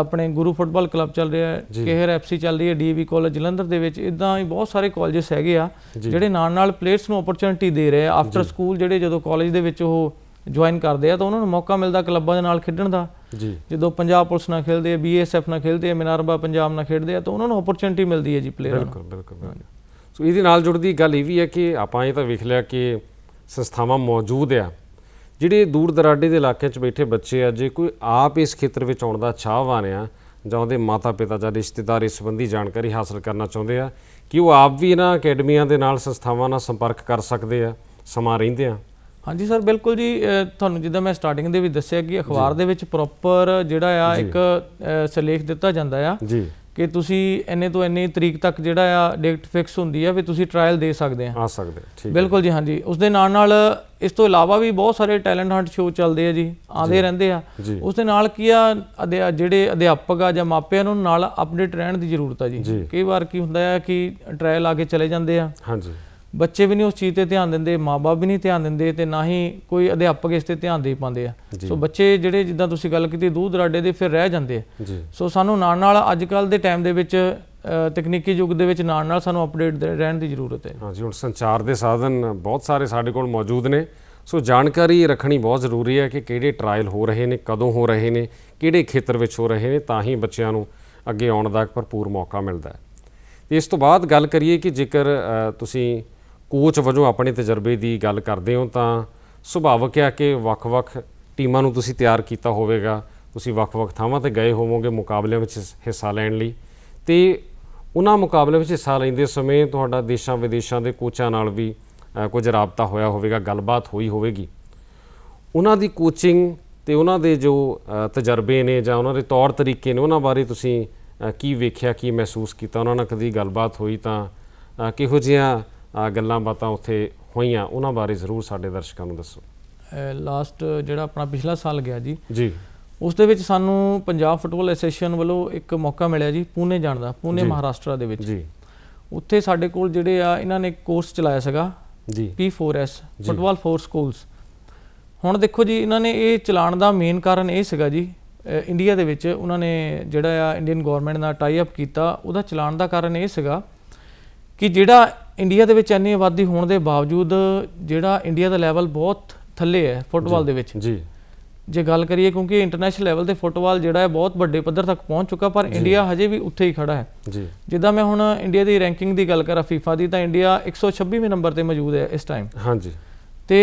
ਆਪਣੇ ਗੁਰੂ ਫੁੱਟਬਾਲ ਕਲੱਬ ਚੱਲ ਰਿਹਾ ਹੈ ਕੇਹਰ ਐਫਸੀ ਚੱਲ ਰਹੀ ਹੈ ਡੀਵੀ ਕਾਲਜ ਜਲੰਧਰ ਦੇ ਵਿੱਚ ਇਦਾਂ ਹੀ ਬਹੁਤ ਸਾਰੇ ਕਾਲਜਸ ਹੈਗੇ ਆ ਜਿਹੜੇ ਨਾਲ ਨਾਲ ਪਲੇਅਰਸ ਨੂੰ ਓਪਰਚ्युनिटी ਦੇ ਰਹੇ ਆ ਆਫਟਰ ਸਕੂਲ ਜਿਹੜੇ ਜਦੋਂ ਕਾਲਜ ਦੇ ਵਿੱਚ ਉਹ ਜੁਆਇਨ ਕਰਦੇ ਆ ਤਾਂ ਉਹਨਾਂ ਨੂੰ ਮੌਕਾ ਮਿਲਦਾ ਕਲੱਬਾਂ ਦੇ ਨਾਲ ਖੇਡਣ ਦਾ ਜੀ ਜਦੋਂ ਪੰਜਾਬ ਪੁਲਿਸ ਨਾਲ ਖੇਡਦੇ ਆ ਬੀਐਸਐਫ ਨਾਲ ਖੇਡਦੇ ਆ ਮਿਨਾਰਬਾ ਪੰਜਾਬ ਨਾਲ ਖੇਡਦੇ ਆ ਤਾਂ ਉਹਨਾਂ ਨੂੰ ਓਪਰਚ्युनिटी ਮਿਲਦੀ ਹੈ ਜੀ ਪਲੇਅਰਾਂ ਨੂੰ ਬਿਲਕੁਲ ਬਿਲਕੁਲ ਸੋ ਇਹਦੇ ਨਾਲ ਜੁੜਦੀ ਗੱਲ ਇਹ ਵੀ ਹੈ ਕਿ ਆਪਾਂ ਇਹ ਤਾਂ ਵੇਖ ਲਿਆ ਕਿ ਸੰਸਥਾਵਾਂ ਮੌਜੂਦ ਆ ਜਿਹੜੇ ਦੂਰ ਦਰਾਡੇ ਦੇ ਇਲਾਕੇ 'ਚ ਬੈਠੇ ਬੱਚੇ ਆ ਜੇ ਕੋਈ ਆਪ ਇਸ ਖੇਤਰ ਵਿੱਚ ਆਉਣ ਦਾ ਚਾਹਵਾਨ ਆ ਜਾਂ ਉਹਦੇ ਮਾਤਾ-ਪਿਤਾ ਜਾਂ ਰਿਸ਼ਤੇਦਾਰ ਇਸ ਸੰਬੰਧੀ ਜਾਣਕਾਰੀ ਹਾਸਲ ਕਰਨਾ ਚਾਹੁੰਦੇ ਆ ਕਿ ਉਹ ਆਪ ਵੀ ਇਹਨਾਂ ਅਕੈਡਮੀਆਂ ਦੇ ਨਾਲ ਸੰਸਥਾਵਾਂ ਨਾਲ ਸੰਪਰਕ ਕਰ ਸਕਦੇ ਆ ਸਮਾਂ ਰਹਿੰਦੇ ਆ ਹਾਂਜੀ ਸਰ ਬਿਲਕੁਲ ਜੀ ਤੁਹਾਨੂੰ ਜਿੱਦਾਂ ਮੈਂ ਸਟਾਰਟਿੰਗ ਦੇ ਵਿੱਚ ਦੱਸਿਆ ਕਿ ਅਖਬਾਰ ਦੇ ਵਿੱਚ ਪ੍ਰੋਪਰ ਜਿਹੜਾ ਆ ਇੱਕ ਸਲੇਖ ਦਿੱਤਾ ਜਾਂਦਾ ਆ ਜੀ ਕਿ ਤੁਸੀਂ ਇੰਨੇ ਤੋਂ ਇੰਨੇ ਤਰੀਕ ਤੱਕ ਜਿਹੜਾ ਆ ਡੇਟ ਫਿਕਸ ਹੁੰਦੀ ਆ ਵੀ ਤੁਸੀਂ ਟ੍ਰਾਇਲ ਦੇ ਸਕਦੇ ਆ ਆ ਸਕਦੇ ਠੀਕ ਬਿਲਕੁਲ ਜੀ ਹਾਂਜੀ ਉਸ ਦੇ ਨਾਲ ਨਾਲ ਇਸ ਤੋਂ ਇਲਾਵਾ ਵੀ ਬਹੁਤ ਸਾਰੇ ਟੈਲੈਂਟ ਹੰਟ ਸ਼ੋਅ ਚੱਲਦੇ ਆ ਜੀ ਆਉਂਦੇ ਰਹਿੰਦੇ ਆ ਉਸ ਦੇ ਨਾਲ ਕੀ ਆ ਜਿਹੜੇ ਅਧਿਆਪਕ ਆ ਜਾਂ ਮਾਪਿਆਂ ਨੂੰ ਨਾਲ ਅਪਡੇਟ ਰਹਿਣ ਦੀ ਜ਼ਰੂਰਤ ਆ ਜੀ ਕਈ ਵਾਰ ਕੀ ਹੁੰਦਾ ਆ ਕਿ ਟ੍ਰਾਇਲ ਆ ਕੇ ਚਲੇ ਜਾਂਦੇ ਆ ਹਾਂਜੀ ਬੱਚੇ ਵੀ ਨਹੀਂ ਉਸ ਚੀਜ਼ ਤੇ ਧਿਆਨ ਦਿੰਦੇ ਮਾਪੇ ਵੀ ਨਹੀਂ ਧਿਆਨ ਦਿੰਦੇ ਤੇ ਨਾ ਹੀ ਕੋਈ ਅਧਿਆਪਕ ਇਸ ਤੇ ਧਿਆਨ ਦੇ ਪਾਉਂਦੇ ਆ ਸੋ ਬੱਚੇ ਜਿਹੜੇ ਜਿੱਦਾਂ ਤੁਸੀਂ ਗੱਲ ਕੀਤੀ ਦੂਰ ਦਰਾਡੇ ਦੇ ਫਿਰ ਰਹਿ ਜਾਂਦੇ ਆ ਸੋ ਸਾਨੂੰ ਨਾਲ ਨਾਲ ਅੱਜ ਕੱਲ ਦੇ ਟਾਈਮ ਦੇ ਵਿੱਚ ਤਕਨੀਕੀ ਯੁੱਗ ਦੇ ਵਿੱਚ ਨਾਲ ਨਾਲ ਸਾਨੂੰ ਅਪਡੇਟ ਰਹਿਣ ਦੀ ਜ਼ਰੂਰਤ ਹੈ ਹਾਂਜੀ ਹੁਣ ਸੰਚਾਰ ਦੇ ਸਾਧਨ ਬਹੁਤ ਸਾਰੇ ਸਾਡੇ ਕੋਲ ਮੌਜੂਦ ਨੇ ਸੋ ਜਾਣਕਾਰੀ ਰੱਖਣੀ ਬਹੁਤ ਜ਼ਰੂਰੀ ਹੈ ਕਿ ਕਿਹੜੇ ਟ੍ਰਾਇਲ ਹੋ ਰਹੇ ਨੇ ਕਦੋਂ ਹੋ ਰਹੇ ਨੇ ਕਿਹੜੇ ਖੇਤਰ ਵਿੱਚ ਹੋ ਰਹੇ ਨੇ ਤਾਂ ਹੀ ਬੱਚਿਆਂ ਨੂੰ ਅੱਗੇ ਆਉਣ ਦਾ ਭਰਪੂਰ ਮੌਕਾ ਮਿਲਦਾ ਹੈ ਇਸ ਤੋਂ ਬਾਅਦ ਗੱਲ ਕਰੀਏ ਕਿ ਜੇਕਰ ਤੁਸੀਂ ਕੋਚ ਵਜੋਂ ਆਪਣੇ ਤਜਰਬੇ ਦੀ ਗੱਲ ਕਰਦੇ ਹੋ ਤਾਂ ਸੁਭਾਵਕ ਹੈ ਕਿ ਵੱਖ-ਵੱਖ ਟੀਮਾਂ ਨੂੰ ਤੁਸੀਂ ਤਿਆਰ ਕੀਤਾ ਹੋਵੇਗਾ ਤੁਸੀਂ ਵੱਖ-ਵੱਖ ਥਾਵਾਂ ਤੇ ਗਏ ਹੋਵੋਗੇ ਮੁਕਾਬਲਿਆਂ ਵਿੱਚ ਹਿੱਸਾ ਲੈਣ ਲਈ ਤੇ ਉਹਨਾਂ ਮੁਕਾਬਲੇ ਵਿੱਚ ਹਿੱਸਾ ਲੈਂਦੇ ਸਮੇਂ ਤੁਹਾਡਾ ਦੇਸ਼ਾਂ ਵਿਦੇਸ਼ਾਂ ਦੇ ਕੋਚਾਂ ਨਾਲ ਵੀ ਕੁਝ ਰਾਬਤਾ ਹੋਇਆ ਹੋਵੇਗਾ ਗੱਲਬਾਤ ਹੋਈ ਹੋਵੇਗੀ ਉਹਨਾਂ ਦੀ ਕੋਚਿੰਗ ਤੇ ਉਹਨਾਂ ਦੇ ਜੋ ਤਜਰਬੇ ਨੇ ਜਾਂ ਉਹਨਾਂ ਦੇ ਤੌਰ ਤਰੀਕੇ ਨੇ ਉਹਨਾਂ ਬਾਰੇ ਤੁਸੀਂ ਕੀ ਵੇਖਿਆ ਕੀ ਮਹਿਸੂਸ ਕੀਤਾ ਉਹਨਾਂ ਨਾਲ ਕਦੀ ਗੱਲਬਾਤ ਹੋਈ ਤਾਂ ਕਿਹੋ ਜਿਹਾ ਗੱਲਾਂ ਬਾਤਾਂ ਉੱਥੇ ਹੋਈਆਂ ਉਹਨਾਂ ਬਾਰੇ ਜ਼ਰੂਰ ਸਾਡੇ ਦਰਸ਼ਕਾਂ ਨੂੰ ਦੱਸੋ ਲਾਸਟ ਜਿਹੜਾ ਆਪਣਾ ਪਿਛਲਾ ਸਾਲ ਗਿਆ ਜੀ ਜੀ ਉਸ ਦੇ ਵਿੱਚ ਸਾਨੂੰ ਪੰਜਾਬ ਫੁੱਟਬਾਲ ਐਸੋਸੀਏਸ਼ਨ ਵੱਲੋਂ ਇੱਕ ਮੌਕਾ ਮਿਲਿਆ ਜੀ ਪੂਨੇ ਜਾਣ ਦਾ ਪੂਨੇ ਮਹਾਰਾਸ਼ਟਰ ਦੇ ਵਿੱਚ ਜੀ ਉੱਥੇ ਸਾਡੇ ਕੋਲ ਜਿਹੜੇ ਆ ਇਹਨਾਂ ਨੇ ਕੋਰਸ ਚਲਾਇਆ ਸੀਗਾ ਜੀ P4S ਫੁੱਟਬਾਲ ਫੋਰ ਸਕੂਲਸ ਹੁਣ ਦੇਖੋ ਜੀ ਇਹਨਾਂ ਨੇ ਇਹ ਚਲਾਉਣ ਦਾ ਮੇਨ ਕਾਰਨ ਇਹ ਸੀਗਾ ਜੀ ਇੰਡੀਆ ਦੇ ਵਿੱਚ ਉਹਨਾਂ ਨੇ ਜਿਹੜਾ ਆ ਇੰਡੀਅਨ ਗਵਰਨਮੈਂਟ ਨਾਲ ਟਾਈ ਅਪ ਕੀਤਾ ਉਹਦਾ ਚਲਾਉਣ ਦਾ ਕਾਰਨ ਇਹ ਸੀਗਾ ਕਿ ਜਿਹੜਾ ਇੰਡੀਆ ਦੇ ਵਿੱਚ ਇੰਨੀ ਆਬਾਦੀ ਹੋਣ ਦੇ ਬਾਵਜੂਦ ਜਿਹੜਾ ਇੰਡੀਆ ਦਾ ਲੈਵਲ ਬਹੁਤ ਥੱਲੇ ਹੈ ਫੁੱਟਬਾਲ ਦੇ ਵਿੱਚ ਜੀ ਜੇ ਗੱਲ ਕਰੀਏ ਕਿਉਂਕਿ ਇੰਟਰਨੈਸ਼ਨਲ ਲੈਵਲ ਤੇ ਫੁੱਟਬਾਲ ਜਿਹੜਾ ਹੈ ਬਹੁਤ ਵੱਡੇ ਪੱਧਰ ਤੱਕ ਪਹੁੰਚ ਚੁੱਕਾ ਪਰ ਇੰਡੀਆ ਹਜੇ ਵੀ ਉੱਥੇ ਹੀ ਖੜਾ ਹੈ ਜੀ ਜਿੱਦਾਂ ਮੈਂ ਹੁਣ ਇੰਡੀਆ ਦੀ ਰੈਂਕਿੰਗ ਦੀ ਗੱਲ ਕਰਾਂ FIFA ਦੀ ਤਾਂ ਇੰਡੀਆ 126ਵੇਂ ਨੰਬਰ ਤੇ ਮੌਜੂਦ ਹੈ ਇਸ ਟਾਈਮ ਹਾਂਜੀ ਤੇ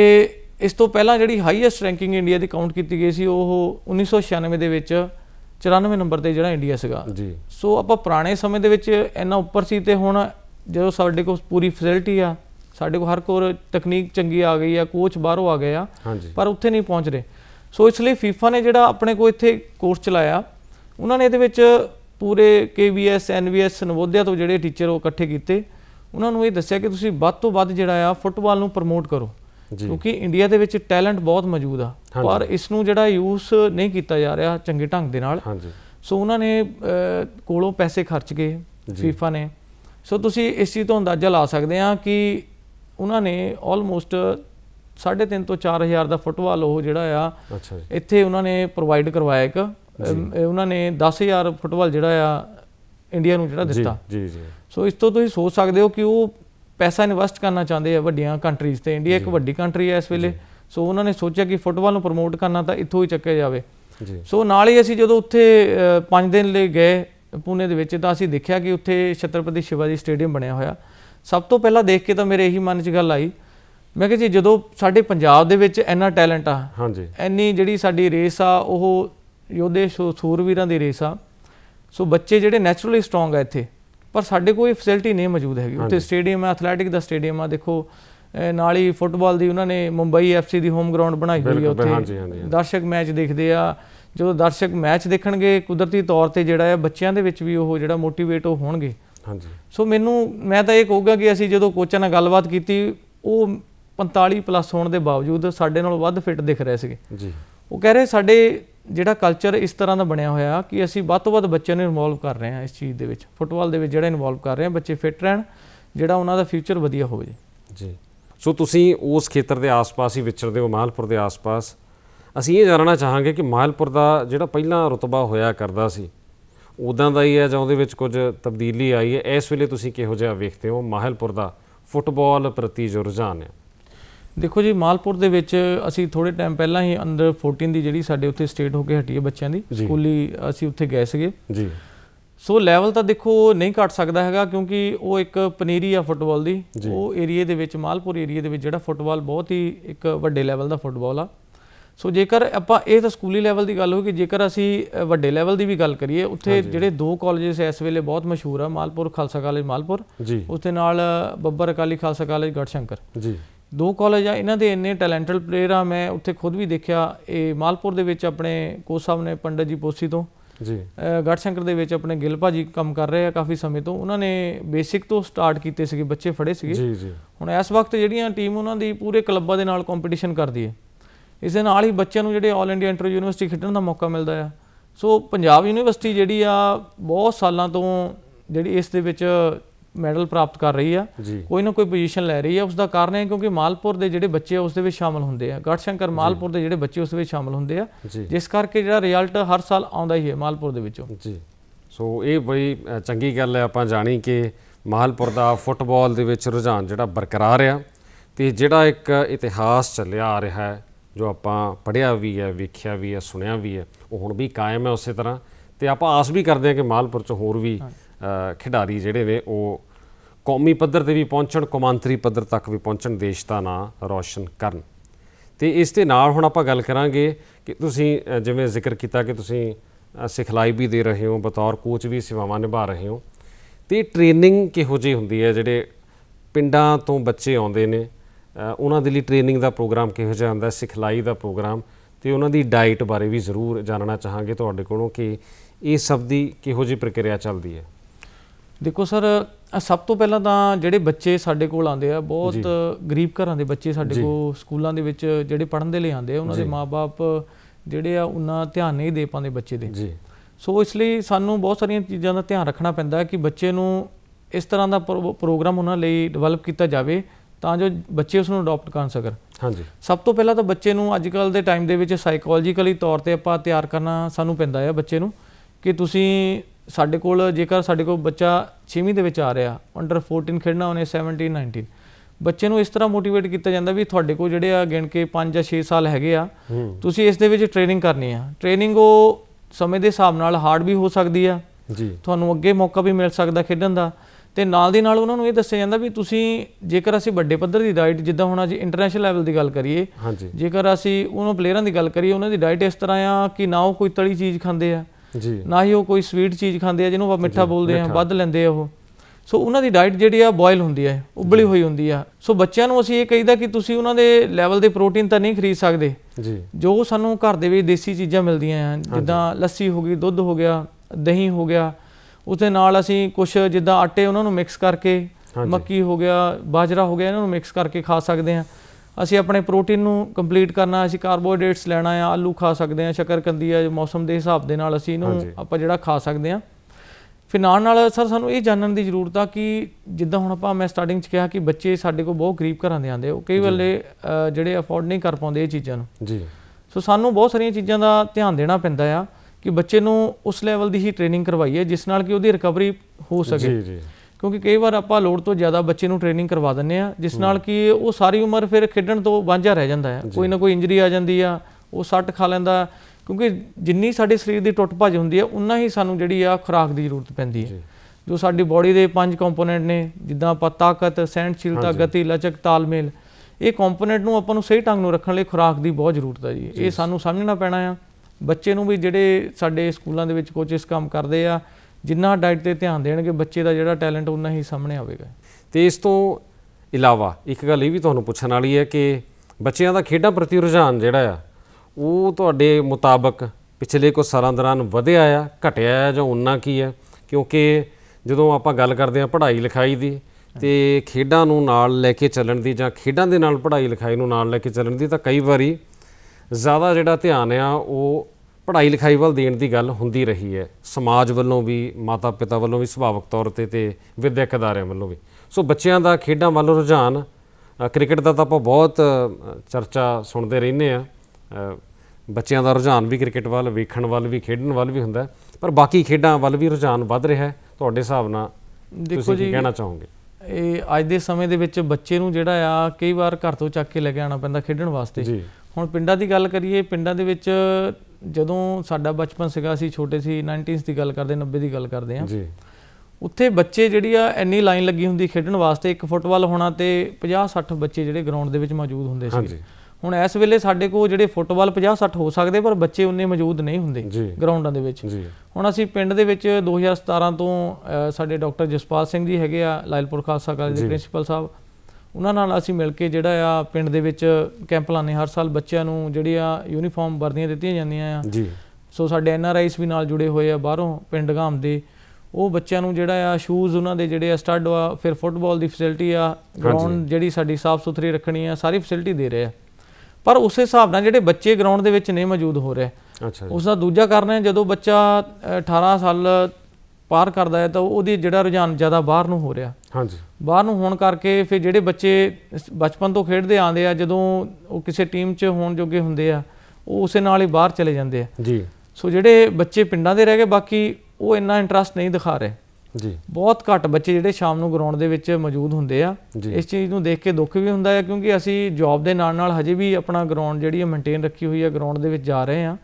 ਇਸ ਤੋਂ ਪਹਿਲਾਂ ਜਿਹੜੀ ਹਾਈਐਸਟ ਰੈਂਕਿੰਗ ਇੰਡੀਆ ਦੀ ਕਾਊਂਟ ਕੀਤੀ ਗਈ ਸੀ ਉਹ 1996 ਦੇ ਵਿੱਚ 94 ਨੰਬਰ ਤੇ ਜਿਹੜਾ ਇੰਡੀਆ ਸੀਗਾ ਜੀ ਸੋ ਆਪਾਂ ਪੁਰਾਣੇ ਸਮੇਂ ਦੇ ਵਿੱਚ ਇੰਨਾ ਉੱਪਰ ਸੀ ਤੇ ਹੁਣ ਜਦੋਂ ਸਾਡੇ ਕੋਲ ਪੂਰੀ ਫੈਸਿਲਿਟੀ ਆ ਸਾਡੇ ਕੋਲ ਹਰ ਕੋਰ ਤਕਨੀਕ ਚੰਗੀ ਆ ਗਈ ਆ ਕੋਚ ਬਾਹਰੋਂ ਆ ਗਏ ਆ ਪਰ ਉੱਥੇ ਨਹੀਂ ਪਹੁੰਚ ਰਹੇ ਸੋ ਇਸ ਲਈ FIFA ਨੇ ਜਿਹੜਾ ਆਪਣੇ ਕੋ ਇੱਥੇ ਕੋਰਸ ਚਲਾਇਆ ਉਹਨਾਂ ਨੇ ਇਹਦੇ ਵਿੱਚ ਪੂਰੇ KVS NVS ਨਵੋਦਿਆ ਤੋਂ ਜਿਹੜੇ ਟੀਚਰ ਉਹ ਇਕੱਠੇ ਕੀਤੇ ਉਹਨਾਂ ਨੂੰ ਇਹ ਦੱਸਿਆ ਕਿ ਤੁਸੀਂ ਵੱਧ ਤੋਂ ਵੱਧ ਜਿਹੜਾ ਆ ਫੁੱਟਬਾਲ ਨੂੰ ਪ੍ਰਮੋਟ ਕਰੋ ਕਿਉਂਕਿ ਇੰਡੀਆ ਦੇ ਵਿੱਚ ਟੈਲੈਂਟ ਬਹੁਤ ਮੌਜੂਦ ਆ ਪਰ ਇਸ ਨੂੰ ਜਿਹੜਾ ਯੂਸ ਨਹੀਂ ਕੀਤਾ ਜਾ ਰਿਹਾ ਚੰਗੇ ਢੰਗ ਦੇ ਨਾਲ ਸੋ ਉਹਨਾਂ ਨੇ ਕੋਲੋਂ ਪੈਸੇ ਖਰਚ ਕੇ FIFA ਨੇ ਸੋ ਤੁਸੀਂ ਇਸ ਚੀਜ਼ ਤੋਂ ਅੰਦਾਜ਼ਾ ਲਾ ਸਕਦੇ ਆ ਕਿ ਉਹਨਾਂ ਨੇ ਆਲਮੋਸਟ 3.5 ਤੋਂ 4000 ਦਾ ਫੁੱਟਬਾਲ ਉਹ ਜਿਹੜਾ ਆ ਇੱਥੇ ਉਹਨਾਂ ਨੇ ਪ੍ਰੋਵਾਈਡ ਕਰਵਾਇਆ ਇੱਕ ਉਹਨਾਂ ਨੇ 10000 ਫੁੱਟਬਾਲ ਜਿਹੜਾ ਆ ਇੰਡੀਆ ਨੂੰ ਜਿਹੜਾ ਦਿੱਤਾ ਜੀ ਜੀ ਸੋ ਇਸ ਤੋਂ ਤੁਸੀਂ ਸੋਚ ਸਕਦੇ ਹੋ ਕਿ ਉਹ ਪੈਸਾ ਇਨਵੈਸਟ ਕਰਨਾ ਚਾਹੁੰਦੇ ਆ ਵੱਡੀਆਂ ਕੰਟਰੀਜ਼ ਤੇ ਇੰਡੀਆ ਇੱਕ ਵੱਡੀ ਕੰਟਰੀ ਆ ਇਸ ਵੇਲੇ ਸੋ ਉਹਨਾਂ ਨੇ ਸੋਚਿਆ ਕਿ ਫੁੱਟਬਾਲ ਨੂੰ ਪ੍ਰਮੋਟ ਕਰਨਾ ਤਾਂ ਇੱਥੋਂ ਹੀ ਚੱਕਿਆ ਜਾਵੇ ਸੋ ਨਾਲ ਹੀ ਅਸੀਂ ਜਦੋਂ ਉੱਥੇ 5 ਦਿਨ ਲਈ ਗਏ ਪੂਨੇ ਦੇ ਵਿੱਚ ਤਾਂ ਅਸੀਂ ਦੇਖਿਆ ਕਿ ਉੱਥੇ ਛਤਰਪਤੀ ਸ਼ਿਵਾਜੀ ਸਟੇਡੀਅਮ ਬਣਿਆ ਹੋਇਆ ਸਭ ਤੋਂ ਪਹਿਲਾਂ ਦੇਖ ਕੇ ਤਾਂ ਮੇਰੇ ਇਹੀ ਮਨ 'ਚ ਗੱਲ ਆਈ ਮੈਂ ਕਿਹਾ ਜੀ ਜਦੋਂ ਸਾਡੇ ਪੰਜਾਬ ਦੇ ਵਿੱਚ ਇੰਨਾ ਟੈਲੈਂਟ ਆ ਹਾਂਜੀ ਇੰਨੀ ਜਿਹੜੀ ਸਾਡੀ ਰੇਸ ਆ ਉਹ ਯੋਧੇ ਸੂਰਵੀਰਾਂ ਦੀ ਰੇਸ ਆ ਸੋ ਬੱਚੇ ਜਿਹੜੇ ਨੇਚਰਲੀ ਸਟਰੋਂਗ ਆ ਇੱਥੇ ਪਰ ਸਾਡੇ ਕੋਈ ਫੈਸਿਲਿਟੀ ਨਹੀਂ ਮੌਜੂਦ ਹੈਗੀ ਉੱਥੇ ਸਟੇਡੀਅਮ ਆ ਐਥਲੈਟਿਕ ਦਾ ਸਟੇਡੀਅਮ ਆ ਦੇਖੋ ਨਾਲ ਹੀ ਫੁੱਟਬਾਲ ਦੀ ਉਹਨਾਂ ਨੇ ਮੁੰਬਈ ਐਫਸੀ ਦੀ ਹੋਮ ਗਰਾਊਂਡ ਬਣਾਈ ਹੋਈ ਹੈ ਉੱਥੇ ਦਰਸ਼ਕ ਮੈਚ ਦੇਖਦੇ ਆ ਜਦੋਂ ਦਰਸ਼ਕ ਮੈਚ ਦੇਖਣਗੇ ਕੁਦਰਤੀ ਤੌਰ ਤੇ ਜਿਹੜਾ ਹੈ ਬੱਚਿਆਂ ਦੇ ਵਿੱਚ ਵੀ ਉਹ ਜਿਹੜਾ ਮੋਟੀਵੇਟ ਹੋਣਗੇ ਹਾਂਜੀ ਸੋ ਮੈਨੂੰ ਮੈਂ ਤਾਂ ਇਹ ਕਹੂੰਗਾ ਕਿ ਅਸੀਂ ਜਦੋਂ ਕੋਚਾਂ ਨਾਲ ਗੱਲਬਾਤ ਕੀਤੀ ਉਹ 45 ਪਲੱਸ ਹੋਣ ਦੇ ਬਾਵਜੂਦ ਸਾਡੇ ਨਾਲ ਵੱਧ ਫਿੱਟ ਦਿਖ ਰਹੇ ਸੀਗੇ ਜੀ ਉਹ ਕਹਿ ਰਹੇ ਸਾਡੇ ਜਿਹੜਾ ਕਲਚਰ ਇਸ ਤਰ੍ਹਾਂ ਦਾ ਬਣਿਆ ਹੋਇਆ ਕਿ ਅਸੀਂ ਵੱਧ ਤੋਂ ਵੱਧ ਬੱਚਿਆਂ ਨੂੰ ਇਨਵੋਲਵ ਕਰ ਰਹੇ ਹਾਂ ਇਸ ਚੀਜ਼ ਦੇ ਵਿੱਚ ਫੁੱਟਬਾਲ ਦੇ ਵਿੱਚ ਜਿਹੜਾ ਇਨਵੋਲਵ ਕਰ ਰਹੇ ਹਾਂ ਬੱਚੇ ਫਿੱਟ ਰਹਿਣ ਜਿਹੜਾ ਉਹਨਾਂ ਦਾ ਫਿਊਚਰ ਵਧੀਆ ਹੋਵੇ ਜੀ ਸੋ ਤੁਸੀਂ ਉਸ ਖੇਤਰ ਦੇ ਆਸ-ਪਾਸ ਹੀ ਵਿਚਰਦੇ ਹੋ ਮਾਲਪੁਰ ਦੇ ਆਸ-ਪਾਸ ਅਸੀਂ ਇਹ ਜਾਣਨਾ ਚਾਹਾਂਗੇ ਕਿ ਮਾਇਲਪੁਰ ਦਾ ਜਿਹੜਾ ਪਹਿਲਾਂ ਰਤਬਾ ਹੋਇਆ ਕਰਦਾ ਸੀ ਉਦਾਂ ਦਾ ਹੀ ਹੈ ਜਾਂ ਉਹਦੇ ਵਿੱਚ ਕੁਝ ਤਬਦੀਲੀ ਆਈ ਹੈ ਇਸ ਵੇਲੇ ਤੁਸੀਂ ਕਿਹੋ ਜਿਹਾ ਵੇਖਦੇ ਹੋ ਮਾਹਲਪੁਰ ਦਾ ਫੁੱਟਬਾਲ ਪ੍ਰਤੀ ਜੋ ਰੁਝਾਨ ਹੈ ਦੇਖੋ ਜੀ ਮਾਲਪੁਰ ਦੇ ਵਿੱਚ ਅਸੀਂ ਥੋੜੇ ਟਾਈਮ ਪਹਿਲਾਂ ਹੀ ਅੰਡਰ 14 ਦੀ ਜਿਹੜੀ ਸਾਡੇ ਉੱਥੇ ਸਟੇਟ ਹੋ ਕੇ ਹਟੀ ਹੈ ਬੱਚਿਆਂ ਦੀ ਸਕੂਲੀ ਅਸੀਂ ਉੱਥੇ ਗਏ ਸੀਗੇ ਜੀ ਸੋ ਲੈਵਲ ਤਾਂ ਦੇਖੋ ਨਹੀਂ ਘਟ ਸਕਦਾ ਹੈਗਾ ਕਿਉਂਕਿ ਉਹ ਇੱਕ ਪਨੀਰੀ ਆ ਫੁੱਟਬਾਲ ਦੀ ਉਹ ਏਰੀਆ ਦੇ ਵਿੱਚ ਮਾਲਪੁਰ ਏਰੀਆ ਦੇ ਵਿੱਚ ਜਿਹੜਾ ਫੁੱਟਬਾਲ ਬਹੁਤ ਹੀ ਇੱਕ ਵੱਡੇ ਲੈਵਲ ਦਾ ਫੁੱਟਬਾਲ ਆ ਸੋ ਜੇਕਰ ਆਪਾਂ ਇਹ ਤਾਂ ਸਕੂਲੀ ਲੈਵਲ ਦੀ ਗੱਲ ਹੋ ਕਿ ਜੇਕਰ ਅਸੀਂ ਵੱਡੇ ਲੈਵਲ ਦੀ ਵੀ ਗੱਲ ਕਰੀਏ ਉੱਥੇ ਜਿਹੜੇ ਦੋ ਕਾਲਜਸ ਇਸ ਵੇਲੇ ਬਹੁਤ ਮਸ਼ਹੂਰ ਆ ਮਾਲਪੁਰ ਖਾਲਸਾ ਕਾਲਜ ਮਾਲਪੁਰ ਉੱਥੇ ਨਾਲ ਬੱਬਰ ਅਕਾਲੀ ਖਾਲਸਾ ਕਾਲਜ ਗੜਸ਼ੰਕਰ ਜੀ ਦੋ ਕਾਲਜ ਆ ਇਹਨਾਂ ਦੇ ਇੰਨੇ ਟੈਲੈਂਟਡ ਪਲੇਅਰ ਆ ਮੈਂ ਉੱਥੇ ਖੁਦ ਵੀ ਦੇਖਿਆ ਇਹ ਮਾਲਪੁਰ ਦੇ ਵਿੱਚ ਆਪਣੇ ਕੋਚ ਸਾਹਿਬ ਨੇ ਪੰਡਤ ਜੀ ਪੋਸੀ ਤੋਂ ਜੀ ਗੜਸ਼ੰਕਰ ਦੇ ਵਿੱਚ ਆਪਣੇ ਗਿੱਲ ਭਾਜੀ ਕੰਮ ਕਰ ਰਹੇ ਆ ਕਾਫੀ ਸਮੇਂ ਤੋਂ ਉਹਨਾਂ ਨੇ ਬੇਸਿਕ ਤੋਂ ਸਟਾਰਟ ਕੀਤੇ ਸੀਗੇ ਬੱਚੇ ਫੜੇ ਸੀਗੇ ਜੀ ਜੀ ਹੁਣ ਇਸ ਵਕਤ ਜਿਹੜੀਆਂ ਟੀਮ ਉਹਨਾਂ ਦੀ ਪੂਰੇ ਕਲੱਬਾਂ ਦੇ ਨਾਲ ਕੰਪੀਟੀਸ਼ਨ ਕਰਦੀ ਹੈ ਇਸ ਦੇ ਨਾਲ ਹੀ ਬੱਚਿਆਂ ਨੂੰ ਜਿਹੜੇ 올 ਇੰਡੀਆ ਇੰਟਰ ਯੂਨੀਵਰਸਿਟੀ ਖੇਡਣ ਦਾ ਮੌਕਾ ਮਿਲਦਾ ਆ ਸੋ ਪੰਜਾਬ ਯੂਨੀਵਰਸਿਟੀ ਜਿਹੜੀ ਆ ਬਹੁਤ ਸਾਲਾਂ ਤੋਂ ਜਿਹੜੀ ਇਸ ਦੇ ਵਿੱਚ ਮੈਡਲ ਪ੍ਰਾਪਤ ਕਰ ਰਹੀ ਆ ਕੋਈ ਨਾ ਕੋਈ ਪੋਜੀਸ਼ਨ ਲੈ ਰਹੀ ਆ ਉਸ ਦਾ ਕਾਰਨ ਹੈ ਕਿਉਂਕਿ ਮਾਲਪੁਰ ਦੇ ਜਿਹੜੇ ਬੱਚੇ ਉਸ ਦੇ ਵਿੱਚ ਸ਼ਾਮਲ ਹੁੰਦੇ ਆ ਗੜਸ਼ੰਕਰ ਮਾਲਪੁਰ ਦੇ ਜਿਹੜੇ ਬੱਚੇ ਉਸ ਵਿੱਚ ਸ਼ਾਮਲ ਹੁੰਦੇ ਆ ਜਿਸ ਕਰਕੇ ਜਿਹੜਾ ਰਿਜ਼ਲਟ ਹਰ ਸਾਲ ਆਉਂਦਾ ਹੀ ਹੈ ਮਾਲਪੁਰ ਦੇ ਵਿੱਚੋਂ ਜੀ ਸੋ ਇਹ ਬਈ ਚੰਗੀ ਗੱਲ ਹੈ ਆਪਾਂ ਜਾਣੀ ਕਿ ਮਾਲਪੁਰ ਦਾ ਫੁੱਟਬਾਲ ਦੇ ਵਿੱਚ ਰੁਝਾਨ ਜਿਹੜਾ ਬਰਕਰਾਰ ਆ ਤੇ ਜਿਹੜਾ ਇੱਕ ਇਤਿਹਾਸ ਚੱਲਿਆ ਆ ਰਿਹਾ ਹੈ ਜੋ ਆਪਾਂ ਪੜਿਆ ਵੀ ਹੈ ਵੇਖਿਆ ਵੀ ਹੈ ਸੁਣਿਆ ਵੀ ਹੈ ਉਹ ਹੁਣ ਵੀ ਕਾਇਮ ਹੈ ਉਸੇ ਤਰ੍ਹਾਂ ਤੇ ਆਪਾਂ ਆਸ ਵੀ ਕਰਦੇ ਹਾਂ ਕਿ ਮਾਲਪੁਰ ਚ ਹੋਰ ਵੀ ਖਿਡਾਰੀ ਜਿਹੜੇ ਨੇ ਉਹ ਕੌਮੀ ਪੱਧਰ ਤੇ ਵੀ ਪਹੁੰਚਣ ਕੁਮਾਂਤਰੀ ਪੱਧਰ ਤੱਕ ਵੀ ਪਹੁੰਚਣ ਦੇਸ਼ ਦਾ ਨਾਂ ਰੌਸ਼ਨ ਕਰਨ ਤੇ ਇਸ ਦੇ ਨਾਲ ਹੁਣ ਆਪਾਂ ਗੱਲ ਕਰਾਂਗੇ ਕਿ ਤੁਸੀਂ ਜਿਵੇਂ ਜ਼ਿਕਰ ਕੀਤਾ ਕਿ ਤੁਸੀਂ ਸਿਖਲਾਈ ਵੀ ਦੇ ਰਹੇ ਹੋ ਬਤੌਰ ਕੋਚ ਵੀ ਸੇਵਾਵਾਂ ਨਿਭਾ ਰਹੇ ਹੋ ਤੇ ਟ੍ਰੇਨਿੰਗ ਕਿਹੋ ਜਿਹੀ ਹੁੰਦੀ ਹੈ ਜਿਹੜੇ ਪਿੰਡਾਂ ਤੋਂ ਬੱਚੇ ਆਉਂਦੇ ਨੇ ਉਹਨਾਂ ਦੇ ਲਈ ਟ੍ਰੇਨਿੰਗ ਦਾ ਪ੍ਰੋਗਰਾਮ ਕਿਹੋ ਜਿਹਾ ਹੁੰਦਾ ਸਿਖਲਾਈ ਦਾ ਪ੍ਰੋਗਰਾਮ ਤੇ ਉਹਨਾਂ ਦੀ ਡਾਈਟ ਬਾਰੇ ਵੀ ਜ਼ਰੂਰ ਜਾਣਨਾ ਚਾਹਾਂਗੇ ਤੁਹਾਡੇ ਕੋਲੋਂ ਕਿ ਇਹ ਸਭ ਦੀ ਕਿਹੋ ਜਿਹੀ ਪ੍ਰਕਿਰਿਆ ਚੱਲਦੀ ਹੈ ਦੇਖੋ ਸਰ ਸਭ ਤੋਂ ਪਹਿਲਾਂ ਤਾਂ ਜਿਹੜੇ ਬੱਚੇ ਸਾਡੇ ਕੋਲ ਆਉਂਦੇ ਆ ਬਹੁਤ ਗਰੀਬ ਘਰਾਂ ਦੇ ਬੱਚੇ ਸਾਡੇ ਕੋਲ ਸਕੂਲਾਂ ਦੇ ਵਿੱਚ ਜਿਹੜੇ ਪੜਨ ਦੇ ਲਈ ਆਉਂਦੇ ਆ ਉਹਨਾਂ ਦੇ ਮਾਪੇ ਜਿਹੜੇ ਆ ਉਹਨਾਂ ਧਿਆਨ ਨਹੀਂ ਦੇ ਪਾਉਂਦੇ ਬੱਚੇ ਦੇ ਜੀ ਸੋ ਇਸ ਲਈ ਸਾਨੂੰ ਬਹੁਤ ਸਾਰੀਆਂ ਚੀਜ਼ਾਂ ਦਾ ਧਿਆਨ ਰੱਖਣਾ ਪੈਂਦਾ ਹੈ ਕਿ ਬੱਚੇ ਨੂੰ ਇਸ ਤਰ੍ਹਾਂ ਦਾ ਪ੍ਰੋਗਰਾਮ ਉਹਨਾਂ ਲਈ ਡਿਵੈਲਪ ਕੀਤਾ ਜਾਵੇ ਤਾਂ ਜੋ ਬੱਚੇ ਉਸ ਨੂੰ ਅਡਾਪਟ ਕਰ ਸਕਣ ਹਾਂਜੀ ਸਭ ਤੋਂ ਪਹਿਲਾਂ ਤਾਂ ਬੱਚੇ ਨੂੰ ਅੱਜ ਕੱਲ ਦੇ ਟਾਈਮ ਦੇ ਵਿੱਚ ਸਾਈਕੋਲੋਜੀਕਲੀ ਤੌਰ ਤੇ ਆਪਾਂ ਤਿਆਰ ਕਰਨਾ ਸਾਨੂੰ ਪੈਂਦਾ ਹੈ ਬੱਚੇ ਨੂੰ ਕਿ ਤੁਸੀਂ ਸਾਡੇ ਕੋਲ ਜੇਕਰ ਸਾਡੇ ਕੋਲ ਬੱਚਾ 6ਵੀਂ ਦੇ ਵਿੱਚ ਆ ਰਿਹਾ ਅੰਡਰ 14 ਖੇਡਣਾ ਉਹਨੇ 17 19 ਬੱਚੇ ਨੂੰ ਇਸ ਤਰ੍ਹਾਂ ਮੋਟੀਵੇਟ ਕੀਤਾ ਜਾਂਦਾ ਵੀ ਤੁਹਾਡੇ ਕੋਲ ਜਿਹੜੇ ਆ ਗਿਣ ਕੇ 5 ਜਾਂ 6 ਸਾਲ ਹੈਗੇ ਆ ਤੁਸੀਂ ਇਸ ਦੇ ਵਿੱਚ ਟ੍ਰੇਨਿੰਗ ਕਰਨੀ ਆ ਟ੍ਰੇਨਿੰਗ ਉਹ ਸਮੇਂ ਦੇ ਹਿਸਾਬ ਨਾਲ ਹਾਰਡ ਵੀ ਹੋ ਸਕਦੀ ਆ ਜੀ ਤੁਹਾਨੂੰ ਅੱਗੇ ਮੌਕਾ ਵੀ ਮਿਲ ਸਕਦਾ ਖੇਡਣ ਦਾ ਤੇ ਨਾਲ ਦੀ ਨਾਲ ਉਹਨਾਂ ਨੂੰ ਇਹ ਦੱਸਿਆ ਜਾਂਦਾ ਵੀ ਤੁਸੀਂ ਜੇਕਰ ਅਸੀਂ ਵੱਡੇ ਪੱਧਰ ਦੀ ਡਾਈਟ ਜਿੱਦਾਂ ਹੁਣ ਅੱਜ ਇੰਟਰਨੈਸ਼ਨਲ ਲੈਵਲ ਦੀ ਗੱਲ ਕਰੀਏ ਜੇਕਰ ਅਸੀਂ ਉਹਨਾਂ ਪਲੇਅਰਾਂ ਦੀ ਗੱਲ ਕਰੀਏ ਉਹਨਾਂ ਦੀ ਡਾਈਟ ਇਸ ਤਰ੍ਹਾਂ ਆ ਕਿ ਨਾ ਉਹ ਕੋਈ ਤਲੀ ਚੀਜ਼ ਖਾਂਦੇ ਆ ਜੀ ਨਾ ਹੀ ਉਹ ਕੋਈ ਸਵੀਟ ਚੀਜ਼ ਖਾਂਦੇ ਆ ਜਿਹਨੂੰ ਆਪਾਂ ਮਿੱਠਾ ਬੋਲਦੇ ਆ ਵੱਧ ਲੈਂਦੇ ਆ ਉਹ ਸੋ ਉਹਨਾਂ ਦੀ ਡਾਈਟ ਜਿਹੜੀ ਆ ਬੋਇਲ ਹੁੰਦੀ ਆ ਉਬਲੀ ਹੋਈ ਹੁੰਦੀ ਆ ਸੋ ਬੱਚਿਆਂ ਨੂੰ ਅਸੀਂ ਇਹ ਕਹੀਦਾ ਕਿ ਤੁਸੀਂ ਉਹਨਾਂ ਦੇ ਲੈਵਲ ਦੇ ਪ੍ਰੋਟੀਨ ਤਾਂ ਨਹੀਂ ਖਰੀਦ ਸਕਦੇ ਜੀ ਜੋ ਸਾਨੂੰ ਘਰ ਦੇ ਵਿੱਚ ਦੇਸੀ ਚੀਜ਼ਾਂ ਮਿਲਦੀਆਂ ਆ ਜਿੱਦਾਂ ਲੱਸੀ ਹੋ ਗਈ ਦੁੱਧ ਹੋ ਗਿਆ ਦਹੀਂ ਹੋ ਗਿਆ ਉਸ ਦੇ ਨਾਲ ਅਸੀਂ ਕੁਝ ਜਿੱਦਾਂ ਆਟੇ ਉਹਨਾਂ ਨੂੰ ਮਿਕਸ ਕਰਕੇ ਮੱਕੀ ਹੋ ਗਿਆ ਬਾਜਰਾ ਹੋ ਗਿਆ ਇਹਨਾਂ ਨੂੰ ਮਿਕਸ ਕਰਕੇ ਖਾ ਸਕਦੇ ਹਾਂ ਅਸੀਂ ਆਪਣੇ ਪ੍ਰੋਟੀਨ ਨੂੰ ਕੰਪਲੀਟ ਕਰਨਾ ਅਸੀਂ ਕਾਰਬੋਹਾਈਡਰੇਟਸ ਲੈਣਾ ਆ ਆਲੂ ਖਾ ਸਕਦੇ ਆ ਸ਼ਕਰਕੰਦੀ ਆ ਮੌਸਮ ਦੇ ਹਿਸਾਬ ਦੇ ਨਾਲ ਅਸੀਂ ਇਹਨੂੰ ਆਪਾਂ ਜਿਹੜਾ ਖਾ ਸਕਦੇ ਆ ਫਿਰ ਨਾਲ ਨਾਲ ਸਰ ਸਾਨੂੰ ਇਹ ਜਾਣਨ ਦੀ ਜ਼ਰੂਰਤ ਆ ਕਿ ਜਿੱਦਾਂ ਹੁਣ ਆਪਾਂ ਮੈਂ ਸਟਾਰਟਿੰਗ 'ਚ ਕਿਹਾ ਕਿ ਬੱਚੇ ਸਾਡੇ ਕੋਲ ਬਹੁਤ ਗਰੀਬ ਘਰਾਂ ਦੇ ਆਂਦੇ ਉਹ ਕਈ ਵੇਲੇ ਜਿਹੜੇ ਅਫੋਰਡ ਨਹੀਂ ਕਰ ਪਾਉਂਦੇ ਇਹ ਚੀਜ਼ਾਂ ਨੂੰ ਜੀ ਸੋ ਸਾਨੂੰ ਬਹੁਤ ਸਾਰੀਆਂ ਚੀਜ਼ਾਂ ਦਾ ਧਿਆਨ ਦੇਣਾ ਪੈਂਦਾ ਆ ਕਿ ਬੱਚੇ ਨੂੰ ਉਸ ਲੈਵਲ ਦੀ ਹੀ ਟ੍ਰੇਨਿੰਗ ਕਰਵਾਈਏ ਜਿਸ ਨਾਲ ਕਿ ਉਹਦੀ ਰਿਕਵਰੀ ਹੋ ਸਕੇ ਜੀ ਜੀ ਕਿਉਂਕਿ ਕਈ ਵਾਰ ਆਪਾਂ ਲੋਡ ਤੋਂ ਜ਼ਿਆਦਾ ਬੱਚੇ ਨੂੰ ਟ੍ਰੇਨਿੰਗ ਕਰਵਾ ਦਿੰਨੇ ਆ ਜਿਸ ਨਾਲ ਕਿ ਉਹ ਸਾਰੀ ਉਮਰ ਫਿਰ ਖੇਡਣ ਤੋਂ ਵਾਂਝਾ ਰਹਿ ਜਾਂਦਾ ਹੈ ਕੋਈ ਨਾ ਕੋਈ ਇੰਜਰੀ ਆ ਜਾਂਦੀ ਆ ਉਹ ਸੱਟ ਖਾ ਲੈਂਦਾ ਕਿਉਂਕਿ ਜਿੰਨੀ ਸਾਡੇ ਸਰੀਰ ਦੀ ਟੁੱਟ ਭੱਜ ਹੁੰਦੀ ਹੈ ਉਨਾ ਹੀ ਸਾਨੂੰ ਜਿਹੜੀ ਆ ਖੁਰਾਕ ਦੀ ਜ਼ਰੂਰਤ ਪੈਂਦੀ ਹੈ ਜੋ ਸਾਡੀ ਬਾਡੀ ਦੇ ਪੰਜ ਕੰਪੋਨੈਂਟ ਨੇ ਜਿੱਦਾਂ ਆਪਾਂ ਤਾਕਤ ਸਹਿਣਸ਼ੀਲਤਾ ਗਤੀ ਲਚਕ ਤਾਲਮੇਲ ਇਹ ਕੰਪੋਨੈਂਟ ਨੂੰ ਆਪਾਂ ਨੂੰ ਸਹੀ ਢੰਗ ਨੂੰ ਰੱਖਣ ਲਈ ਖੁਰਾਕ ਦੀ ਬਹੁਤ ਜ਼ਰੂਰਤ ਹੈ ਜੀ ਇਹ ਸਾਨੂੰ ਸਮਝਣਾ ਪੈਣਾ ਆ ਬੱਚੇ ਨੂੰ ਵੀ ਜਿਹੜੇ ਸਾਡੇ ਸਕੂਲਾਂ ਦੇ ਵਿੱਚ ਇਸ ਕੰਮ ਕਰਦੇ ਆ ਜਿੰਨਾ ਡਾਈਟ ਤੇ ਧਿਆਨ ਦੇਣਗੇ ਬੱਚੇ ਦਾ ਜਿਹੜਾ ਟੈਲੈਂਟ ਉਨਾ ਹੀ ਸਾਹਮਣੇ ਆਵੇਗਾ ਤੇ ਇਸ ਤੋਂ ਇਲਾਵਾ ਇੱਕ ਗੱਲ ਇਹ ਵੀ ਤੁਹਾਨੂੰ ਪੁੱਛਣ ਵਾਲੀ ਹੈ ਕਿ ਬੱਚਿਆਂ ਦਾ ਖੇਡਾਂ ਪ੍ਰਤੀ ਰੁਝਾਨ ਜਿਹੜਾ ਆ ਉਹ ਤੁਹਾਡੇ ਮੁਤਾਬਕ ਪਿਛਲੇ ਕੁਝ ਸਾਲਾਂ ਦੌਰਾਨ ਵਧਿਆ ਆ ਘਟਿਆ ਆ ਜਾਂ ਉਨਾ ਕੀ ਹੈ ਕਿਉਂਕਿ ਜਦੋਂ ਆਪਾਂ ਗੱਲ ਕਰਦੇ ਆ ਪੜ੍ਹਾਈ ਲਿਖਾਈ ਦੀ ਤੇ ਖੇਡਾਂ ਨੂੰ ਨਾਲ ਲੈ ਕੇ ਚੱਲਣ ਦੀ ਜਾਂ ਖੇਡਾਂ ਦੇ ਨਾਲ ਪੜ੍ਹਾਈ ਲਿਖਾਈ ਨੂੰ ਨਾਲ ਲੈ ਕੇ ਚੱਲਣ ਦੀ ਤਾਂ ਕਈ ਵਾਰੀ ਜ਼ਿਆਦਾ ਜਿਹੜਾ ਧਿਆਨ ਆ ਉਹ ਪੜ੍ਹਾਈ ਲਿਖਾਈ ਵੱਲ ਦੇਣ ਦੀ ਗੱਲ ਹੁੰਦੀ ਰਹੀ ਹੈ ਸਮਾਜ ਵੱਲੋਂ ਵੀ ਮਾਤਾ ਪਿਤਾ ਵੱਲੋਂ ਵੀ ਸੁਭਾਵਕ ਤੌਰ ਤੇ ਤੇ ਵਿਦਿਅਕ ਅਦਾਰਿਆਂ ਵੱਲੋਂ ਵੀ ਸੋ ਬੱਚਿਆਂ ਦਾ ਖੇਡਾਂ ਵੱਲ ਰੁਝਾਨ ਕ੍ਰਿਕਟ ਦਾ ਤਾਂ ਆਪਾਂ ਬਹੁਤ ਚਰਚਾ ਸੁਣਦੇ ਰਹਿੰਦੇ ਆ ਬੱਚਿਆਂ ਦਾ ਰੁਝਾਨ ਵੀ ਕ੍ਰਿਕਟ ਵੱਲ ਵੇਖਣ ਵੱਲ ਵੀ ਖੇਡਣ ਵੱਲ ਵੀ ਹੁੰਦਾ ਪਰ ਬਾਕੀ ਖੇਡਾਂ ਵੱਲ ਵੀ ਰੁਝਾਨ ਵੱਧ ਰਿਹਾ ਹੈ ਤੁਹਾਡੇ ਹਿਸਾਬ ਨਾਲ ਤੁਸੀਂ ਕੀ ਕਹਿਣਾ ਚਾਹੋਗੇ ਇਹ ਅੱਜ ਦੇ ਸਮੇਂ ਦੇ ਵਿੱਚ ਬੱਚੇ ਨੂੰ ਜਿਹੜਾ ਆ ਕਈ ਵਾਰ ਘਰ ਤੋਂ ਚੱਕ ਕੇ ਲੈ ਕੇ ਆਉਣਾ ਪੈਂਦਾ ਖੇਡਣ ਵਾਸਤੇ ਹੁਣ ਪਿੰਡਾਂ ਦੀ ਗੱਲ ਕਰੀਏ ਪਿੰਡਾਂ ਦੇ ਵਿੱਚ ਜਦੋਂ ਸਾਡਾ ਬਚਪਨ ਸੀਗਾ ਅਸੀਂ ਛੋਟੇ ਸੀ 90s ਦੀ ਗੱਲ ਕਰਦੇ 90 ਦੀ ਗੱਲ ਕਰਦੇ ਆ ਜੀ ਉੱਥੇ ਬੱਚੇ ਜਿਹੜੀ ਆ ਐਨੀ ਲਾਈਨ ਲੱਗੀ ਹੁੰਦੀ ਖੇਡਣ ਵਾਸਤੇ ਇੱਕ ਫੁੱਟਬਾਲ ਹੋਣਾ ਤੇ 50 60 ਬੱਚੇ ਜਿਹੜੇ ਗਰਾਊਂਡ ਦੇ ਵਿੱਚ ਮੌਜੂਦ ਹੁੰਦੇ ਸੀ ਹੁਣ ਇਸ ਵੇਲੇ ਸਾਡੇ ਕੋਲ ਜਿਹੜੇ ਫੁੱਟਬਾਲ 50 60 ਹੋ ਸਕਦੇ ਪਰ ਬੱਚੇ ਉਨੇ ਮੌਜੂਦ ਨਹੀਂ ਹੁੰਦੇ ਗਰਾਊਂਡਾਂ ਦੇ ਵਿੱਚ ਹੁਣ ਅਸੀਂ ਪਿੰਡ ਦੇ ਵਿੱਚ 2017 ਤੋਂ ਸਾਡੇ ਡਾਕਟਰ ਜਸਪਾਲ ਸਿੰਘ ਜੀ ਹੈਗੇ ਆ ਲਾਇਲਪੁਰ ਖਾਲਸਾ ਕਾਲਜ ਦੇ ਪ੍ਰਿੰਸੀਪਲ ਸਾਹਿਬ ਉਹਨਾਂ ਨਾਲ ਅਸੀਂ ਮਿਲ ਕੇ ਜਿਹੜਾ ਆ ਪਿੰਡ ਦੇ ਵਿੱਚ ਕੈਂਪ ਲਾਣੇ ਹਰ ਸਾਲ ਬੱਚਿਆਂ ਨੂੰ ਜਿਹੜੀ ਆ ਯੂਨੀਫਾਰਮ ਵਰਦੀਆਂ ਦਿੱਤੀਆਂ ਜਾਂਦੀਆਂ ਆ ਜੀ ਸੋ ਸਾਡੇ ਐਨ ਆਰ ਆਈਸ ਵੀ ਨਾਲ ਜੁੜੇ ਹੋਏ ਆ ਬਾਹਰੋਂ ਪਿੰਡ ਗਾਮ ਦੇ ਉਹ ਬੱਚਿਆਂ ਨੂੰ ਜਿਹੜਾ ਆ ਸ਼ੂਜ਼ ਉਹਨਾਂ ਦੇ ਜਿਹੜੇ ਆ ਸਟੱਡ ਆ ਫਿਰ ਫੁੱਟਬਾਲ ਦੀ ਫੈਸਿਲਿਟੀ ਆ ਗਰਾਊਂਡ ਜਿਹੜੀ ਸਾਡੀ ਸਾਫ਼ ਸੁਥਰੀ ਰੱਖਣੀ ਆ ਸਾਰੀ ਫੈਸਿਲਿਟੀ ਦੇ ਰਹੇ ਆ ਪਰ ਉਸੇ ਹਿਸਾਬ ਨਾਲ ਜਿਹੜੇ ਬੱਚੇ ਗਰਾਊਂਡ ਦੇ ਵਿੱਚ ਨਹੀਂ ਮੌਜੂਦ ਹੋ ਰਹੇ ਅੱਛਾ ਉਸ ਦਾ ਦੂਜਾ ਕਾਰਨ ਹੈ ਜਦੋਂ ਬੱਚਾ 18 ਸਾਲ ਪਾਰ ਕਰਦਾ ਹੈ ਤਾਂ ਉਹਦੀ ਜਿਹੜਾ ਰੁਝਾਨ ਜ਼ਿਆਦਾ ਬਾਹਰ ਨੂੰ ਹੋ ਰਿਹਾ ਹਾਂਜੀ ਬਾਹਰ ਨੂੰ ਹੋਣ ਕਰਕੇ ਫਿਰ ਜਿਹੜੇ ਬੱਚੇ ਬਚਪਨ ਤੋਂ ਖੇਡਦੇ ਆਂਦੇ ਆ ਜਦੋਂ ਉਹ ਕਿਸੇ ਟੀਮ 'ਚ ਹੋਣ ਜੋਗੇ ਹੁੰਦੇ ਆ ਉਹ ਉਸੇ ਨਾਲ ਹੀ ਬਾਹਰ ਚਲੇ ਜਾਂਦੇ ਆ ਜੀ ਸੋ ਜਿਹੜੇ ਬੱਚੇ ਪਿੰਡਾਂ ਦੇ ਰਹਿ ਗਏ ਬਾਕੀ ਉਹ ਇੰਨਾ ਇੰਟਰਸਟ ਨਹੀਂ ਦਿਖਾ ਰਹੇ ਜੀ ਬਹੁਤ ਘੱਟ ਬੱਚੇ ਜਿਹੜੇ ਸ਼ਾਮ ਨੂੰ ਗਰਾਊਂਡ ਦੇ ਵਿੱਚ ਮੌਜੂਦ ਹੁੰਦੇ ਆ ਇਸ ਚੀਜ਼ ਨੂੰ ਦੇਖ ਕੇ ਦੁੱਖ ਵੀ ਹੁੰਦਾ ਹੈ ਕਿਉਂਕਿ ਅਸੀਂ ਜੌਬ ਦੇ ਨਾਲ ਨਾਲ ਹਜੇ ਵੀ ਆਪਣਾ ਗਰਾਊਂਡ ਜਿਹੜੀ ਹੈ ਮੇਨਟੇਨ ਰੱਖੀ ਹੋਈ ਹੈ ਗਰਾਊਂਡ ਦੇ ਵਿੱਚ ਜਾ ਰਹੇ ਆ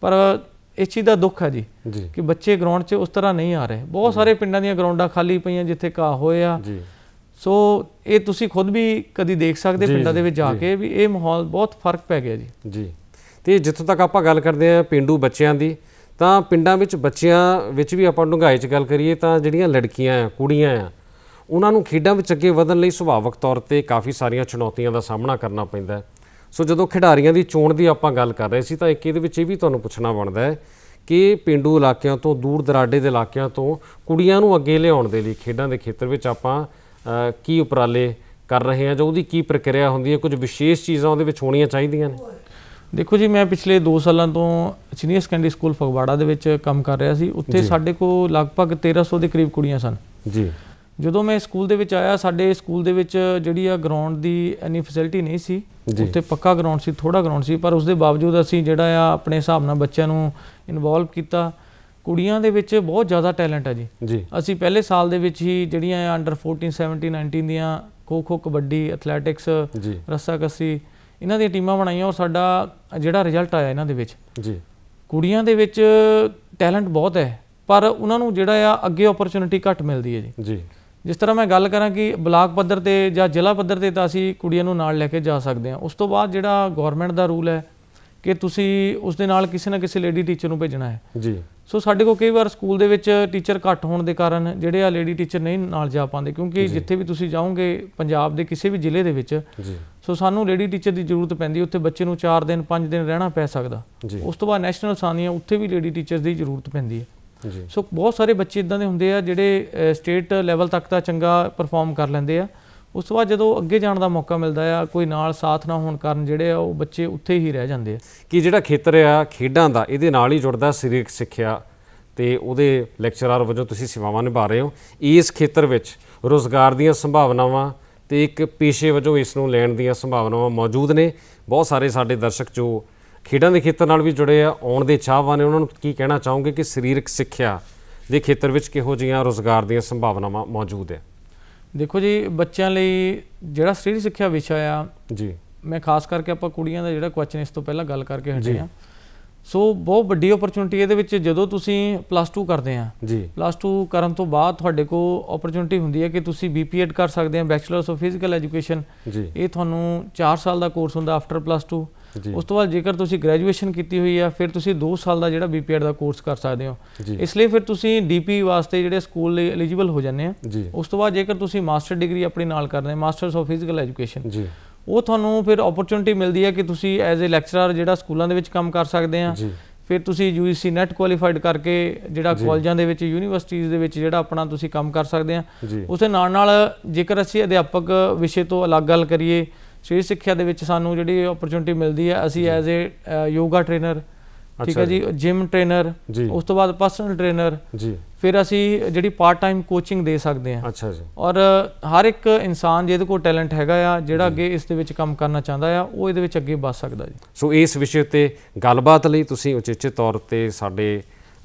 ਪਰ ਇਸ ਚੀਜ਼ ਦਾ ਦੁੱਖ ਹੈ ਜੀ ਕਿ ਬੱਚੇ ਗਰਾਊਂਡ 'ਚ ਉਸ ਤਰ੍ਹਾਂ ਨਹੀਂ ਆ ਰਹੇ ਬਹੁਤ ਸਾਰੇ ਪਿੰਡਾਂ ਦੀਆਂ ਗਰਾਊਂਡਾਂ ਖਾਲੀ ਪਈਆਂ ਜਿੱਥੇ ਘਾਹ ਹੋਏ ਆ ਜੀ ਸੋ ਇਹ ਤੁਸੀਂ ਖੁਦ ਵੀ ਕਦੀ ਦੇਖ ਸਕਦੇ ਪਿੰਡਾਂ ਦੇ ਵਿੱਚ ਜਾ ਕੇ ਵੀ ਇਹ ਮਾਹੌਲ ਬਹੁਤ ਫਰਕ ਪੈ ਗਿਆ ਜੀ ਜੀ ਤੇ ਜਿੱਥੋਂ ਤੱਕ ਆਪਾਂ ਗੱਲ ਕਰਦੇ ਆ ਪਿੰਡੂ ਬੱਚਿਆਂ ਦੀ ਤਾਂ ਪਿੰਡਾਂ ਵਿੱਚ ਬੱਚਿਆਂ ਵਿੱਚ ਵੀ ਆਪਾਂ ਡੁੰਗਾਈ 'ਚ ਗੱਲ ਕਰੀਏ ਤਾਂ ਜਿਹੜੀਆਂ ਲੜਕੀਆਂ ਆ ਕੁੜੀਆਂ ਆ ਉਹਨਾਂ ਨੂੰ ਖੇਡਾਂ ਵਿੱਚ ਅੱਗੇ ਵਧਣ ਲਈ ਸੁਭਾਵਕ ਤੌਰ ਤੇ ਕਾਫੀ ਸਾਰੀਆਂ ਚੁਣੌਤੀਆਂ ਦਾ ਸਾਹਮਣਾ ਕਰਨਾ ਪੈਂਦਾ ਹੈ ਸੋ ਜਦੋਂ ਖਿਡਾਰੀਆਂ ਦੀ ਚੋਣ ਦੀ ਆਪਾਂ ਗੱਲ ਕਰ ਰਹੇ ਸੀ ਤਾਂ ਇੱਕ ਇਹਦੇ ਵਿੱਚ ਇਹ ਵੀ ਤੁਹਾਨੂੰ ਪੁੱਛਣਾ ਬਣਦਾ ਹੈ ਕਿ ਪਿੰਡੂ ਇਲਾਕਿਆਂ ਤੋਂ ਦੂਰ ਦਰਾਡੇ ਦੇ ਇਲਾਕਿਆਂ ਤੋਂ ਕੁੜੀਆਂ ਨੂੰ ਅੱਗੇ ਲਿਆਉਣ ਦੇ ਲਈ ਖੇਡਾਂ ਦੇ ਖੇਤਰ ਵਿੱਚ ਆਪਾਂ ਕੀ ਉਪਰਾਲੇ ਕਰ ਰਹੇ ਹਾਂ ਜਾਂ ਉਹਦੀ ਕੀ ਪ੍ਰਕਿਰਿਆ ਹੁੰਦੀ ਹੈ ਕੁਝ ਵਿਸ਼ੇਸ਼ ਚੀਜ਼ਾਂ ਉਹਦੇ ਵਿੱਚ ਹੋਣੀਆਂ ਚਾਹੀਦੀਆਂ ਨੇ ਦੇਖੋ ਜੀ ਮੈਂ ਪਿਛਲੇ 2 ਸਾਲਾਂ ਤੋਂ ਸੀਨੀਅਰ ਸੈਕੰਡਰੀ ਸਕੂਲ ਫਗਵਾੜਾ ਦੇ ਵਿੱਚ ਕੰਮ ਕਰ ਰਿਹਾ ਸੀ ਉੱਥੇ ਸਾਡੇ ਕੋਲ ਲਗਭਗ 1300 ਦੇ ਕਰੀਬ ਕੁੜੀਆਂ ਸਨ ਜੀ ਜਦੋਂ ਮੈਂ ਸਕੂਲ ਦੇ ਵਿੱਚ ਆਇਆ ਸਾਡੇ ਸਕੂਲ ਦੇ ਵਿੱਚ ਜਿਹੜੀ ਆ ਗਰਾਊਂਡ ਦੀ ਐਨੀ ਫੈਸਿਲਿਟੀ ਨਹੀਂ ਸੀ ਉੱਥੇ ਪੱਕਾ ਗਰਾਊਂਡ ਸੀ ਥੋੜਾ ਗਰਾਊਂਡ ਸੀ ਪਰ ਉਸ ਦੇ ਬਾਵਜੂਦ ਅਸੀਂ ਜਿਹੜਾ ਆ ਆਪਣੇ ਹਿਸਾਬ ਨਾਲ ਬੱਚਿਆਂ ਨੂੰ ਇਨਵੋਲਵ ਕੀਤਾ ਕੁੜੀਆਂ ਦੇ ਵਿੱਚ ਬਹੁਤ ਜ਼ਿਆਦਾ ਟੈਲੈਂਟ ਹੈ ਜੀ ਅਸੀਂ ਪਹਿਲੇ ਸਾਲ ਦੇ ਵਿੱਚ ਹੀ ਜਿਹੜੀਆਂ ਆ ਅੰਡਰ 14 17 19 ਦੀਆਂ ਖੋ ਖੋ ਕਬੱਡੀ ਐਥਲੈਟਿਕਸ ਰੱਸਾਕਸ਼ੀ ਇਹਨਾਂ ਦੀਆਂ ਟੀਮਾਂ ਬਣਾਈਆਂ ਔਰ ਸਾਡਾ ਜਿਹੜਾ ਰਿਜ਼ਲਟ ਆਇਆ ਇਹਨਾਂ ਦੇ ਵਿੱਚ ਜੀ ਕੁੜੀਆਂ ਦੇ ਵਿੱਚ ਟੈਲੈਂਟ ਬਹੁਤ ਹੈ ਪਰ ਉਹਨਾਂ ਨੂੰ ਜਿਹੜਾ ਆ ਅੱਗੇ ਓਪਰਚ्युनिटी ਘੱਟ ਮਿਲਦੀ ਹੈ ਜੀ ਜੀ ਜਿਸ ਤਰ੍ਹਾਂ ਮੈਂ ਗੱਲ ਕਰਾਂ ਕਿ ਬਲਾਕ ਪੱਧਰ ਤੇ ਜਾਂ ਜ਼ਿਲ੍ਹਾ ਪੱਧਰ ਤੇ ਤਾਂ ਅਸੀਂ ਕੁੜੀਆਂ ਨੂੰ ਨਾਲ ਲੈ ਕੇ ਜਾ ਸਕਦੇ ਹਾਂ ਉਸ ਤੋਂ ਬਾਅਦ ਜਿਹੜਾ ਗਵਰਨਮੈਂਟ ਦਾ ਰੂਲ ਹੈ ਕਿ ਤੁਸੀਂ ਉਸ ਦੇ ਨਾਲ ਕਿਸੇ ਨਾ ਕਿਸੇ ਲੇਡੀ ਟੀਚਰ ਨੂੰ ਭੇਜਣਾ ਹੈ ਜੀ ਸੋ ਸਾਡੇ ਕੋਲ ਕਈ ਵਾਰ ਸਕੂਲ ਦੇ ਵਿੱਚ ਟੀਚਰ ਘੱਟ ਹੋਣ ਦੇ ਕਾਰਨ ਜਿਹੜੇ ਆ ਲੇਡੀ ਟੀਚਰ ਨਹੀਂ ਨਾਲ ਜਾ ਪਾਉਂਦੇ ਕਿਉਂਕਿ ਜਿੱਥੇ ਵੀ ਤੁਸੀਂ ਜਾਓਗੇ ਪੰਜਾਬ ਦੇ ਕਿਸੇ ਵੀ ਜ਼ਿਲ੍ਹੇ ਦੇ ਵਿੱਚ ਸੋ ਸਾਨੂੰ ਲੇਡੀ ਟੀਚਰ ਦੀ ਜ਼ਰੂਰਤ ਪੈਂਦੀ ਉੱਥੇ ਬੱਚੇ ਨੂੰ 4 ਦਿਨ 5 ਦਿਨ ਰਹਿਣਾ ਪੈ ਸਕਦਾ ਉਸ ਤੋਂ ਬਾਅਦ ਨੈਸ਼ਨਲ ਸਾਨੀਆਂ ਉੱਥੇ ਵੀ ਲੇਡੀ ਟੀਚਰਸ ਦੀ ਜ਼ਰੂਰਤ ਪੈਂਦੀ ਹੈ ਸੋ ਬਹੁਤ ਸਾਰੇ ਬੱਚੇ ਇਦਾਂ ਦੇ ਹੁੰਦੇ ਆ ਜਿਹੜੇ ਸਟੇਟ ਲੈਵਲ ਤੱਕ ਤਾਂ ਚੰਗਾ ਪਰਫਾਰਮ ਕਰ ਲੈਂਦੇ ਆ ਉਸ ਤੋਂ ਬਾਅਦ ਜਦੋਂ ਅੱਗੇ ਜਾਣ ਦਾ ਮੌਕਾ ਮਿਲਦਾ ਆ ਕੋਈ ਨਾਲ ਸਾਥ ਨਾ ਹੋਣ ਕਾਰਨ ਜਿਹੜੇ ਆ ਉਹ ਬੱਚੇ ਉੱਥੇ ਹੀ ਰਹਿ ਜਾਂਦੇ ਆ ਕਿ ਜਿਹੜਾ ਖੇਤਰ ਆ ਖੇਡਾਂ ਦਾ ਇਹਦੇ ਨਾਲ ਹੀ ਜੁੜਦਾ ਸਰੀਰਕ ਸਿੱਖਿਆ ਤੇ ਉਹਦੇ ਲੈਕਚਰਰ ਵਜੋਂ ਤੁਸੀਂ ਸੇਵਾਵਾਂ ਨਿਭਾ ਰਹੇ ਹੋ ਇਸ ਖੇਤਰ ਵਿੱਚ ਰੋਜ਼ਗਾਰ ਦੀਆਂ ਸੰਭਾਵਨਾਵਾਂ ਤੇ ਇੱਕ ਪੇਸ਼ੇ ਵਜੋਂ ਇਸ ਨੂੰ ਲੈਣ ਦੀਆਂ ਸੰਭਾਵਨਾਵਾਂ ਮੌਜੂਦ ਨੇ ਬਹੁਤ ਸਾਰੇ ਸਾਡੇ ਦਰਸ਼ਕ ਜੋ ਖੇਡਾਂ ਦੇ ਖੇਤਰ ਨਾਲ ਵੀ ਜੁੜੇ ਆ ਆਉਣ ਦੇ ਚਾਹਵਾਨ ਨੇ ਉਹਨਾਂ ਨੂੰ ਕੀ ਕਹਿਣਾ ਚਾਹੋਗੇ ਕਿ ਸਰੀਰਕ ਸਿੱਖਿਆ ਦੇ ਖੇਤਰ ਵਿੱਚ ਕਿਹੋ ਜਿਹੀਆਂ ਰੋਜ਼ਗਾਰ ਦੀਆਂ ਸੰਭਾਵਨਾਵਾਂ ਮੌਜੂਦ ਹੈ ਦੇਖੋ ਜੀ ਬੱਚਿਆਂ ਲਈ ਜਿਹੜਾ ਸਰੀਰਕ ਸਿੱਖਿਆ ਵਿਸ਼ਾ ਆ ਜੀ ਮੈਂ ਖਾਸ ਕਰਕੇ ਆਪਾਂ ਕੁੜੀਆਂ ਦਾ ਜਿਹੜਾ ਕੁਐਸਚਨ ਇਸ ਤੋਂ ਪਹਿਲਾਂ ਗੱਲ ਕਰਕੇ ਹਟੇ ਆ ਸੋ ਬਹੁਤ ਵੱਡੀ ਓਪਰਚ्युनिटी ਇਹਦੇ ਵਿੱਚ ਜਦੋਂ ਤੁਸੀਂ ਪਲੱਸ 2 ਕਰਦੇ ਆ ਜੀ ਪਲੱਸ 2 ਕਰਨ ਤੋਂ ਬਾਅਦ ਤੁਹਾਡੇ ਕੋਲ ਓਪਰਚ्युनिटी ਹੁੰਦੀ ਹੈ ਕਿ ਤੁਸੀਂ ਬੀਪੀਐਡ ਕਰ ਸਕਦੇ ਆ ਬੈਚਲਰਸ ਆਫ ਫਿਜ਼ੀਕਲ ਐਜੂਕੇਸ਼ਨ ਜੀ ਇਹ ਤੁਹਾਨੂੰ 4 ਸਾਲ ਦਾ ਕੋਰਸ ਹੁੰਦਾ ਆਫਟਰ ਪਲੱਸ 2 ਉਸ ਤੋਂ ਬਾਅਦ ਜੇਕਰ ਤੁਸੀਂ ਗ੍ਰੈਜੂਏਸ਼ਨ ਕੀਤੀ ਹੋਈ ਆ ਫਿਰ ਤੁਸੀਂ 2 ਸਾਲ ਦਾ ਜਿਹੜਾ ਬੀਪੀਐਡ ਦਾ ਕੋਰਸ ਕਰ ਸਕਦੇ ਹੋ ਇਸ ਲਈ ਫਿਰ ਤੁਸੀਂ ਡੀਪੀ ਵਾਸਤੇ ਜਿਹੜੇ ਸਕੂਲ ਲਈ ਐਲੀਜੀਬਲ ਹੋ ਜਾਂਦੇ ਆ ਉਸ ਤੋਂ ਬਾਅਦ ਜੇਕਰ ਤੁਸੀਂ ਮਾਸਟਰ ਡਿਗਰੀ ਆਪਣੀ ਨਾਲ ਕਰਦੇ ਮਾਸਟਰਸ ਆਫ ਫਿਜ਼ੀਕਲ ਐਜੂਕੇਸ਼ਨ ਜੀ ਉਹ ਤੁਹਾਨੂੰ ਫਿਰ ਓਪਰਚ्युनिटी ਮਿਲਦੀ ਹੈ ਕਿ ਤੁਸੀਂ ਐਜ਼ ਅ ਲੈਕਚਰਰ ਜਿਹੜਾ ਸਕੂਲਾਂ ਦੇ ਵਿੱਚ ਕੰਮ ਕਰ ਸਕਦੇ ਆ ਫਿਰ ਤੁਸੀਂ ਯੂਜੀਸੀ ਨੈਟ ਕੁਆਲੀਫਾਈਡ ਕਰਕੇ ਜਿਹੜਾ ਕਾਲਜਾਂ ਦੇ ਵਿੱਚ ਯੂਨੀਵਰਸਿਟੀਆਂ ਦੇ ਵਿੱਚ ਜਿਹੜਾ ਆਪਣਾ ਤੁਸੀਂ ਕੰਮ ਕਰ ਸਕਦੇ ਆ ਉਸੇ ਨਾਲ ਨਾਲ ਜੇਕਰ ਅਸੀਂ ਅਧਿਆਪਕ ਵਿਸ਼ੇ ਤੋਂ ਅਲੱਗ ਗੱਲ ਕਰੀਏ ਸਰੀਰ ਸਿੱਖਿਆ ਦੇ ਵਿੱਚ ਸਾਨੂੰ ਜਿਹੜੀ ਓਪਰਚੁਨਿਟੀ ਮਿਲਦੀ ਹੈ ਅਸੀਂ ਐਜ਼ ਏ ਯੋਗਾ ਟ੍ਰੇਨਰ ਠੀਕ ਹੈ ਜੀ ਜਿਮ ਟ੍ਰੇਨਰ ਉਸ ਤੋਂ ਬਾਅਦ ਪਰਸਨਲ ਟ੍ਰੇਨਰ ਜੀ ਫਿਰ ਅਸੀਂ ਜਿਹੜੀ ਪਾਰਟ ਟਾਈਮ ਕੋਚਿੰਗ ਦੇ ਸਕਦੇ ਹਾਂ ਅੱਛਾ ਜੀ ਔਰ ਹਰ ਇੱਕ ਇਨਸਾਨ ਜਿਹਦੇ ਕੋਲ ਟੈਲੈਂਟ ਹੈਗਾ ਆ ਜਿਹੜਾ ਅੱਗੇ ਇਸ ਦੇ ਵਿੱਚ ਕੰਮ ਕਰਨਾ ਚਾਹੁੰਦਾ ਆ ਉਹ ਇਹਦੇ ਵਿੱਚ ਅੱਗੇ ਵੱਧ ਸਕਦਾ ਜੀ ਸੋ ਇਸ ਵਿਸ਼ੇ ਤੇ ਗੱਲਬਾਤ ਲਈ ਤੁਸੀਂ ਉਚੇਚੇ ਤੌਰ ਤੇ ਸਾਡੇ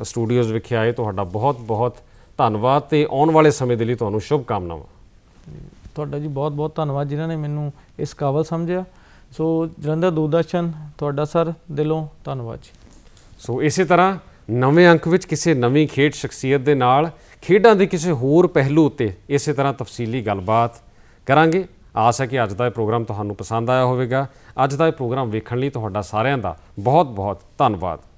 ਸਟੂਡੀਓਜ਼ ਵਿਖੇ ਆਏ ਤੁਹਾਡਾ ਬਹੁਤ ਬਹੁਤ ਧੰਨਵਾਦ ਤੇ ਆਉਣ ਵਾਲੇ ਸਮੇਂ ਦੇ ਲਈ ਤੁਹਾਨੂੰ ਸ਼ੁਭ ਕਾਮਨਾਵਾਂ ਤੁਹਾਡਾ ਜੀ ਬਹੁਤ ਬਹੁਤ ਧੰਨਵਾਦ ਜਿਨ੍ਹਾਂ ਨੇ ਮੈਨੂੰ ਇਸ ਕਾਬਲ ਸਮਝਿਆ ਸੋ ਜਲੰਧਰ ਦੂਰਦਰਸ਼ਨ ਤੁਹਾਡਾ ਸਰ ਦਿਲੋਂ ਧੰਨਵਾਦ ਜੀ ਸੋ ਇਸੇ ਤਰ੍ਹਾਂ ਨਵੇਂ ਅੰਕ ਵਿੱਚ ਕਿਸੇ ਨਵੀਂ ਖੇਡ ਸ਼ਖਸੀਅਤ ਦੇ ਨਾਲ ਖੇਡਾਂ ਦੇ ਕਿਸੇ ਹੋਰ ਪਹਿਲੂ ਉੱਤੇ ਇਸੇ ਤਰ੍ਹਾਂ ਤਫਸੀਲੀ ਗੱਲਬਾਤ ਕਰਾਂਗੇ ਆਸ ਹੈ ਕਿ ਅੱਜ ਦਾ ਇਹ ਪ੍ਰੋਗਰਾਮ ਤੁਹਾਨੂੰ ਪਸੰਦ ਆਇਆ ਹੋਵੇਗਾ ਅੱਜ ਦਾ ਇਹ ਪ੍ਰੋਗਰਾਮ ਵੇਖਣ ਲਈ ਤੁਹਾਡਾ ਸਾਰਿਆਂ ਦਾ ਬਹੁਤ ਬਹੁਤ ਧੰਨਵਾਦ